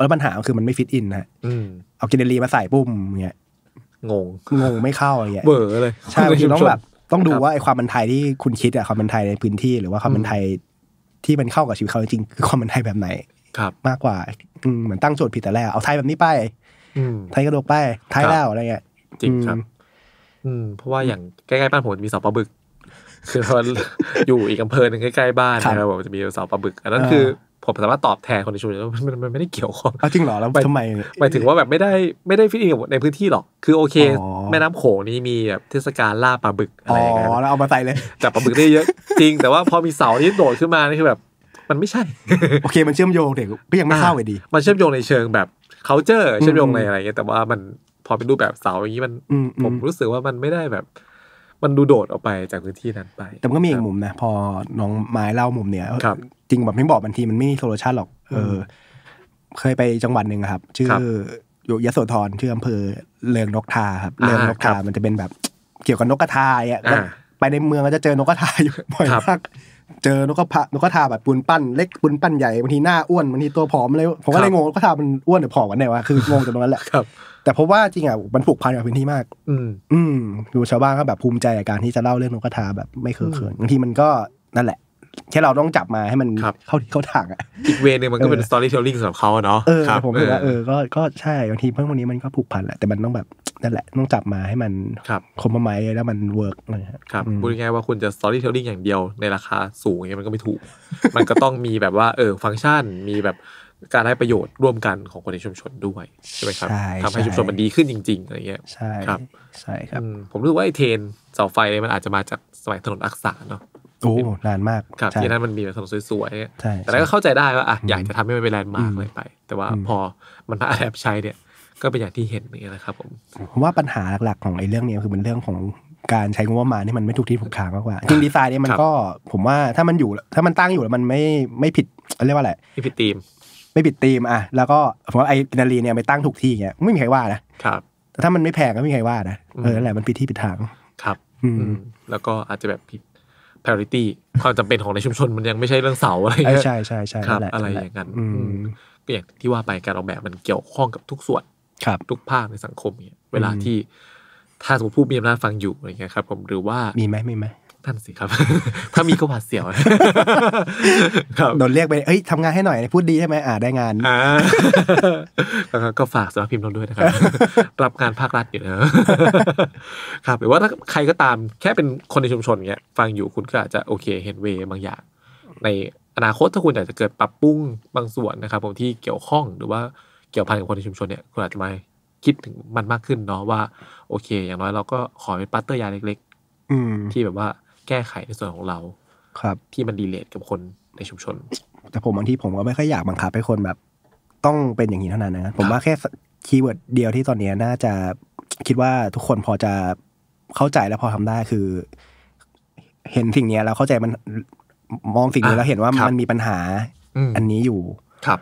Speaker 2: แล้วปัญหาคือมันไม่ฟิตอินนะเอากินรีมาใส่ปุ้มเงี้ยงงงงไม่เข้าอะไรเงี้ยเบอร์เลยใช่คือต้องแบบต้องดูว่าไอ้ความเป็นไทยที่คุณคิดอะความเป็นไทยในพื้นที่หรือว่าความเป็นไทยที่มันเข้ากับชีวิตเขาจริงคือความเป็นไทยแบบไหน ครับ มากกว่า เหมือนตั้งโจทย์ผิดแต่แรกเอาไทยแบบนี้ไปไทยกระโดกไป ไทยแล้วอะไรเงี้ย จริงครับ
Speaker 1: อืมเพราะว่าอย่างใกล้ ๆ บ้านผมมีเสาปลาบึก คือพออยู่อีกอำเภอหนึ่งใกล้ๆบ้านนะครับผมจะมีเสาปลาบึกอันนั้นคือผมสามารถตอบแทนคนในชุมชนมันไม่ได้เกี่ยว
Speaker 2: ข้องจริงเหรอแล้วทำไมหมายถึ
Speaker 1: งว่าแบบไม่ได้ไม่ได้ฟิตอินในพื้นที่หรอกคือโอเค แม่น้ำโขงนี่มี แบบเทศกาลล่าปลาบึกอะไรอย่างเงี้ยอ๋
Speaker 2: อ แล้วเอามาใส่เลย
Speaker 1: จับปลาบึกได้เยอะ จริงแต่ว่าพอมีเสาที่โดดขึ้นมานี่คือแบบ
Speaker 2: มันไม่ใช่ โอเคมันเชื่อมโยงเด็กก็ยังไม่เข้าไปดี มันเ
Speaker 1: ชื่อมโยงในเชิงแบบเ c าเจอร์เชื่อมโยงในอะไรเงี้ยแต่ว่ามันพอเป็นรูปแบบเสาอย่างนี้มันผมรู้สึกว่ามันไม่ได้แบบมันดูโดดออกไปจากพื้นที่นั้นไป
Speaker 2: แต่มันก็มีอีกมุมนะ พอน้องไม้เล่ามุมเนี้ย จริงแบบไม่บอกบางทีมันไม่มีโซลูชันหรอก เออเคยไปจังหวัดหนึ่งครับ ชื่ออยู่ยโสธรชื่ออำเภอเลิงนกทาครับเลิงนกทา มันจะเป็นแบบเกี่ยวกับนกกระทาอ่ะไปในเมืองก็จะเจอนกกระทาอยู่บ่อยมากเจอนกกระพะนกกระทาแบบปูนปั้นเล็กปูนปั้นใหญ่บางทีหน้าอ้วนบางทีตัวผอมเลยผมก็เลยงงนกะทามันอ้วนหรือผอมกันแน่วะคืองงจาตรงนั้นแหละครับ แต่พบว่าจริงอ่ะมันผูกพันกับพื้นที่มาก อืม อืมดูชาวบ้านก็แบบภูมิใจกับการที่จะเล่าเรื่องนกกระทาแบบไม่เคยเขินบางทีมันก็นั่นแหละแค่เราต้องจับมาให้มันเข้าที่เข้าทางอ่ะ
Speaker 1: อีกเวนึงมันก็เป็นสตอรี่เทลลิ่งสำหรับเขาเนาะเออ ผมคิดว่าเออ
Speaker 2: ก็ก็ใช่บางทีเพื่อนคนนี้มันก็ผูกพันแหละแต่มันต้องแบบนั่นแหละ ต้องจับมาให้มันคมประมาณแล้วมันเวิร์กละครับพูด
Speaker 1: ง่ายว่าคุณจะสตอรี่เทลลิ่งอย่างเดียวในราคาสูงเงี้ยมันก็ไม่ถูก มันก็ต้องมีแบบว่าเออฟังก์ชันมีแบบการได้ประโยชน์ร่วมกันของคนในชุมชนด้วยใช่ไหมครับทำให้ชุมชนมันดีขึ้นจริงๆอะไรเงี้ย ใช่ครับ ใช่ครับผมรู้ว่าไอเทนเสาไฟมันอาจจะมาจากสมัยถนนอักษรเนาะ
Speaker 2: โอ้นานมากครับที่นั่น
Speaker 1: มันมีถนนสวยๆแต่แล้วก็เข้าใจได้ว่าอ่ะอยากจะทำให้มันเป็นแลนด์มาร์กเลยไป แต่ว่าพอมันมาแอบใช้เนี่ยก็เป็นอย่างที่เห็นนี่นะครับผม
Speaker 2: ผมว่าปัญหาหลัก ๆ ของไอ้เรื่องนี้คือเป็นเรื่องของการใช้งบประมาณที่มันไม่ถูกที่ถูกทางมากกว่าจริงดีไซน์เนี่ยมันก็ผมว่าถ้ามันอยู่ถ้ามันตั้งอยู่แล้วมันไม่ไม่ผิดเรียกว่าอะไรไม่ผิดธีม ไม่ผิดธีมอ่ะแล้วก็ผมว่าไอ้นาลีเนี่ยไปตั้งถูกที่เงี้ยไม่มีใครว่านะครับแต่ถ้ามันไม่แพงก็ไม่มีใครว่านะเออนั่นแหละมันผิดที่ผิดทางครับอืม
Speaker 1: แล้วก็อาจจะแบบผิดาริตี้ความจำเป็นของในชุมชนมันยังไม่ใช่เรื่องเสาอะไรเงี้ยใช่ใช่ใช่ครับอะไรอย่างนั้นก็อย่างที่ว่าไปการออกแบบมันเกี่ยวข้องกับทุกส่วนครับ ทุกภาคในสังคมเนี่ย เวลาที่ ถ้าสมมติผู้มีอำนาจฟังอยู่อะไรเงี้ยครับ ผมหรือว่ามีไหมมีไหมท่านสิครับ ถ้ามีก็หวาดเสียวครับโดนเรียกไปเอ
Speaker 2: ้ยทำงานให้หน่อย พูดดีใช่ไหมอ่าได้งานอ่าก็
Speaker 1: ฝากสำนักพิมพ์เราด้วยนะครับ รับงานภาครัฐอยู่นะครับหรือว่าถ้าใครก็ตามแค่เป็นคนในชุมชนเงี้ย ฟังอยู่คุณก็อาจจะโอเคเห็นเวบางอย่าง ในอนาคตถ้าคุณอยากจะเกิดปรับปรุงบางส่วนนะครับ ผมที่เกี่ยวข้องหรือว่าเกี่ยวพันกับคนในชุมชนเนี่ยคุณอาจจะมาคิดถึงมันมากขึ้นเนาะว่า โอเค อย่างน้อยเราก็ขอเป็นปัตเตอร์ยาเล็กๆที่แบบว่าแก้ไขในส่วนของเราครับ ที่มันดีเลทกับคนในชุมชน
Speaker 2: แต่ผมบางทีผมก็ไม่ค่อยอยากบังคับให้คนแบบ ต้องเป็นอย่างนี้เท่านั้นนะผมว่าแค่คีย์เวิร์ดเดียวที่ตอนนี้น่าจะคิดว่าทุกคนพอจะเข้าใจและพอทำได้คือ เห็นสิ่งนี้แล้วเข้าใจมันมองสิ่งนี้แล้วเห็นว่ามันมีปัญหาอันนี้อยู่ครับ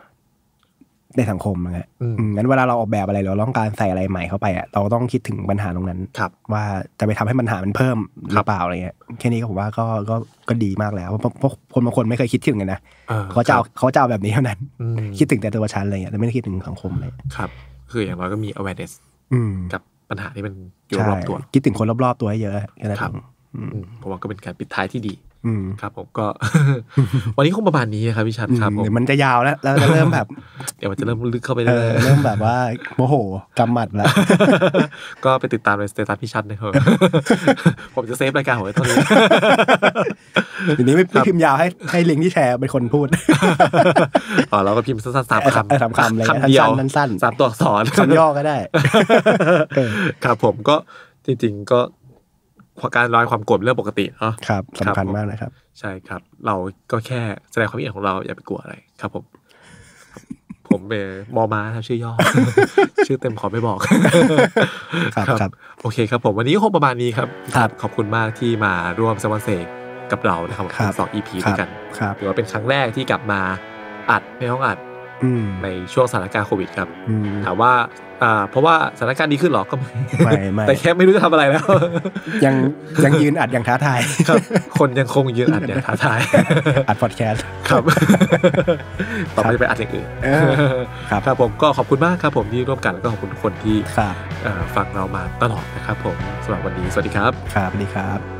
Speaker 2: ในสังคมนะฮะงั้นเวลาเราออกแบบอะไรเราต้องการใส่อะไรใหม่เข้าไปอ่ะเราต้องคิดถึงปัญหาตรงนั้น ครับ ว่าจะไปทำให้ปัญหามันเพิ่มหรือเปล่าอะไรเงี้ยแค่นี้ก็ผมว่าก็ก็ก็ดีมากแล้วเพราะพราะคนบางคนไม่เคยคิดถึงไงนะเขาจะเอาเขาจะเอาแบบนี้เท่านั้น คิดถึงแต่ตัวชั้นอะไรเงี้ยแต่ไม่ได้คิดถึงสังคมเลยครับ
Speaker 1: คืออย่างน้อยก็มี awareness กับปัญหาที่มันอยู่รอบตัว
Speaker 2: คิดถึงคนรอบๆตัวให้เยอะแค่นั้นร
Speaker 1: ผมว่าก็เป็นการปิดท้ายที่ดีครับผมก็ วันนี้คงประมาณนี้ครับพี่ชัดครับเดี๋ยวมันจะยาวแล้วแล้วจะเริ่มแบบ เดี๋ยวมันจะเริ่มลึกเข้าไปเรื่อยเริ่มแบบ
Speaker 2: ว่าโมโหกำหมัดแล้ว
Speaker 1: ก็ไปติดตามในสเตตัสพี่ชัดนะครับผมจะเซฟรายการของไอ้ตนนี้ทีน
Speaker 2: ี้ไม่พิมพ์ยาวให้ให้ลิงที่แชร์เป็นคนพูด
Speaker 1: อ๋อเราก็พิมพ์สั้นๆสามคำสามคำเลยคำเดียวสั้นๆสามตัวอักษรคำย่อก็ได้ครับผมก็จริงๆก็การลอยความโกรธเรื่องปกติเนา
Speaker 2: ะครับสำคัญมากนะครับ
Speaker 1: ใช่ครับ เราก็แค่แสดงความคิดเห็นของเราอย่าไปกลัวอะไรครับผม ผมเป็มอมาชื่อย่อชื่อเต็มขอไม่บอกครับครับโอเคครับ ผมวันนี้คงประมาณนี้ครับครับขอบคุณมากที่มาร่วมสมัครเสกกับเรานะครับสองอีพีด้วยกันถือว่าเป็นครั้งแรกที่กลับมา อัดในห้องอัดในช่วงสถานการณ์โควิด ครับถามว่าอ่าเพราะว่าสถานการณ์ดีขึ้นหรอก็ไม่ไม่แต่แค่ไม่รู้จะท
Speaker 2: ำอะไรแล้ว ยังยังยืนอัดอย่างท้าทายครับ คนยังคงยืนอัดอย่างท้าทายอัดพอดแคสต์ครับ ต่อไปจะไปอัดอย่างอื่นครับ
Speaker 1: ครับผมก็ขอบคุณมากครับผมที่ร่วมกันแล้วก็ขอบคุณทุกคนที่ฟังเรามาตลอดนะครับผมสำหรับวันนี้สวัสดีครับ
Speaker 2: ครับสวัสดีครับ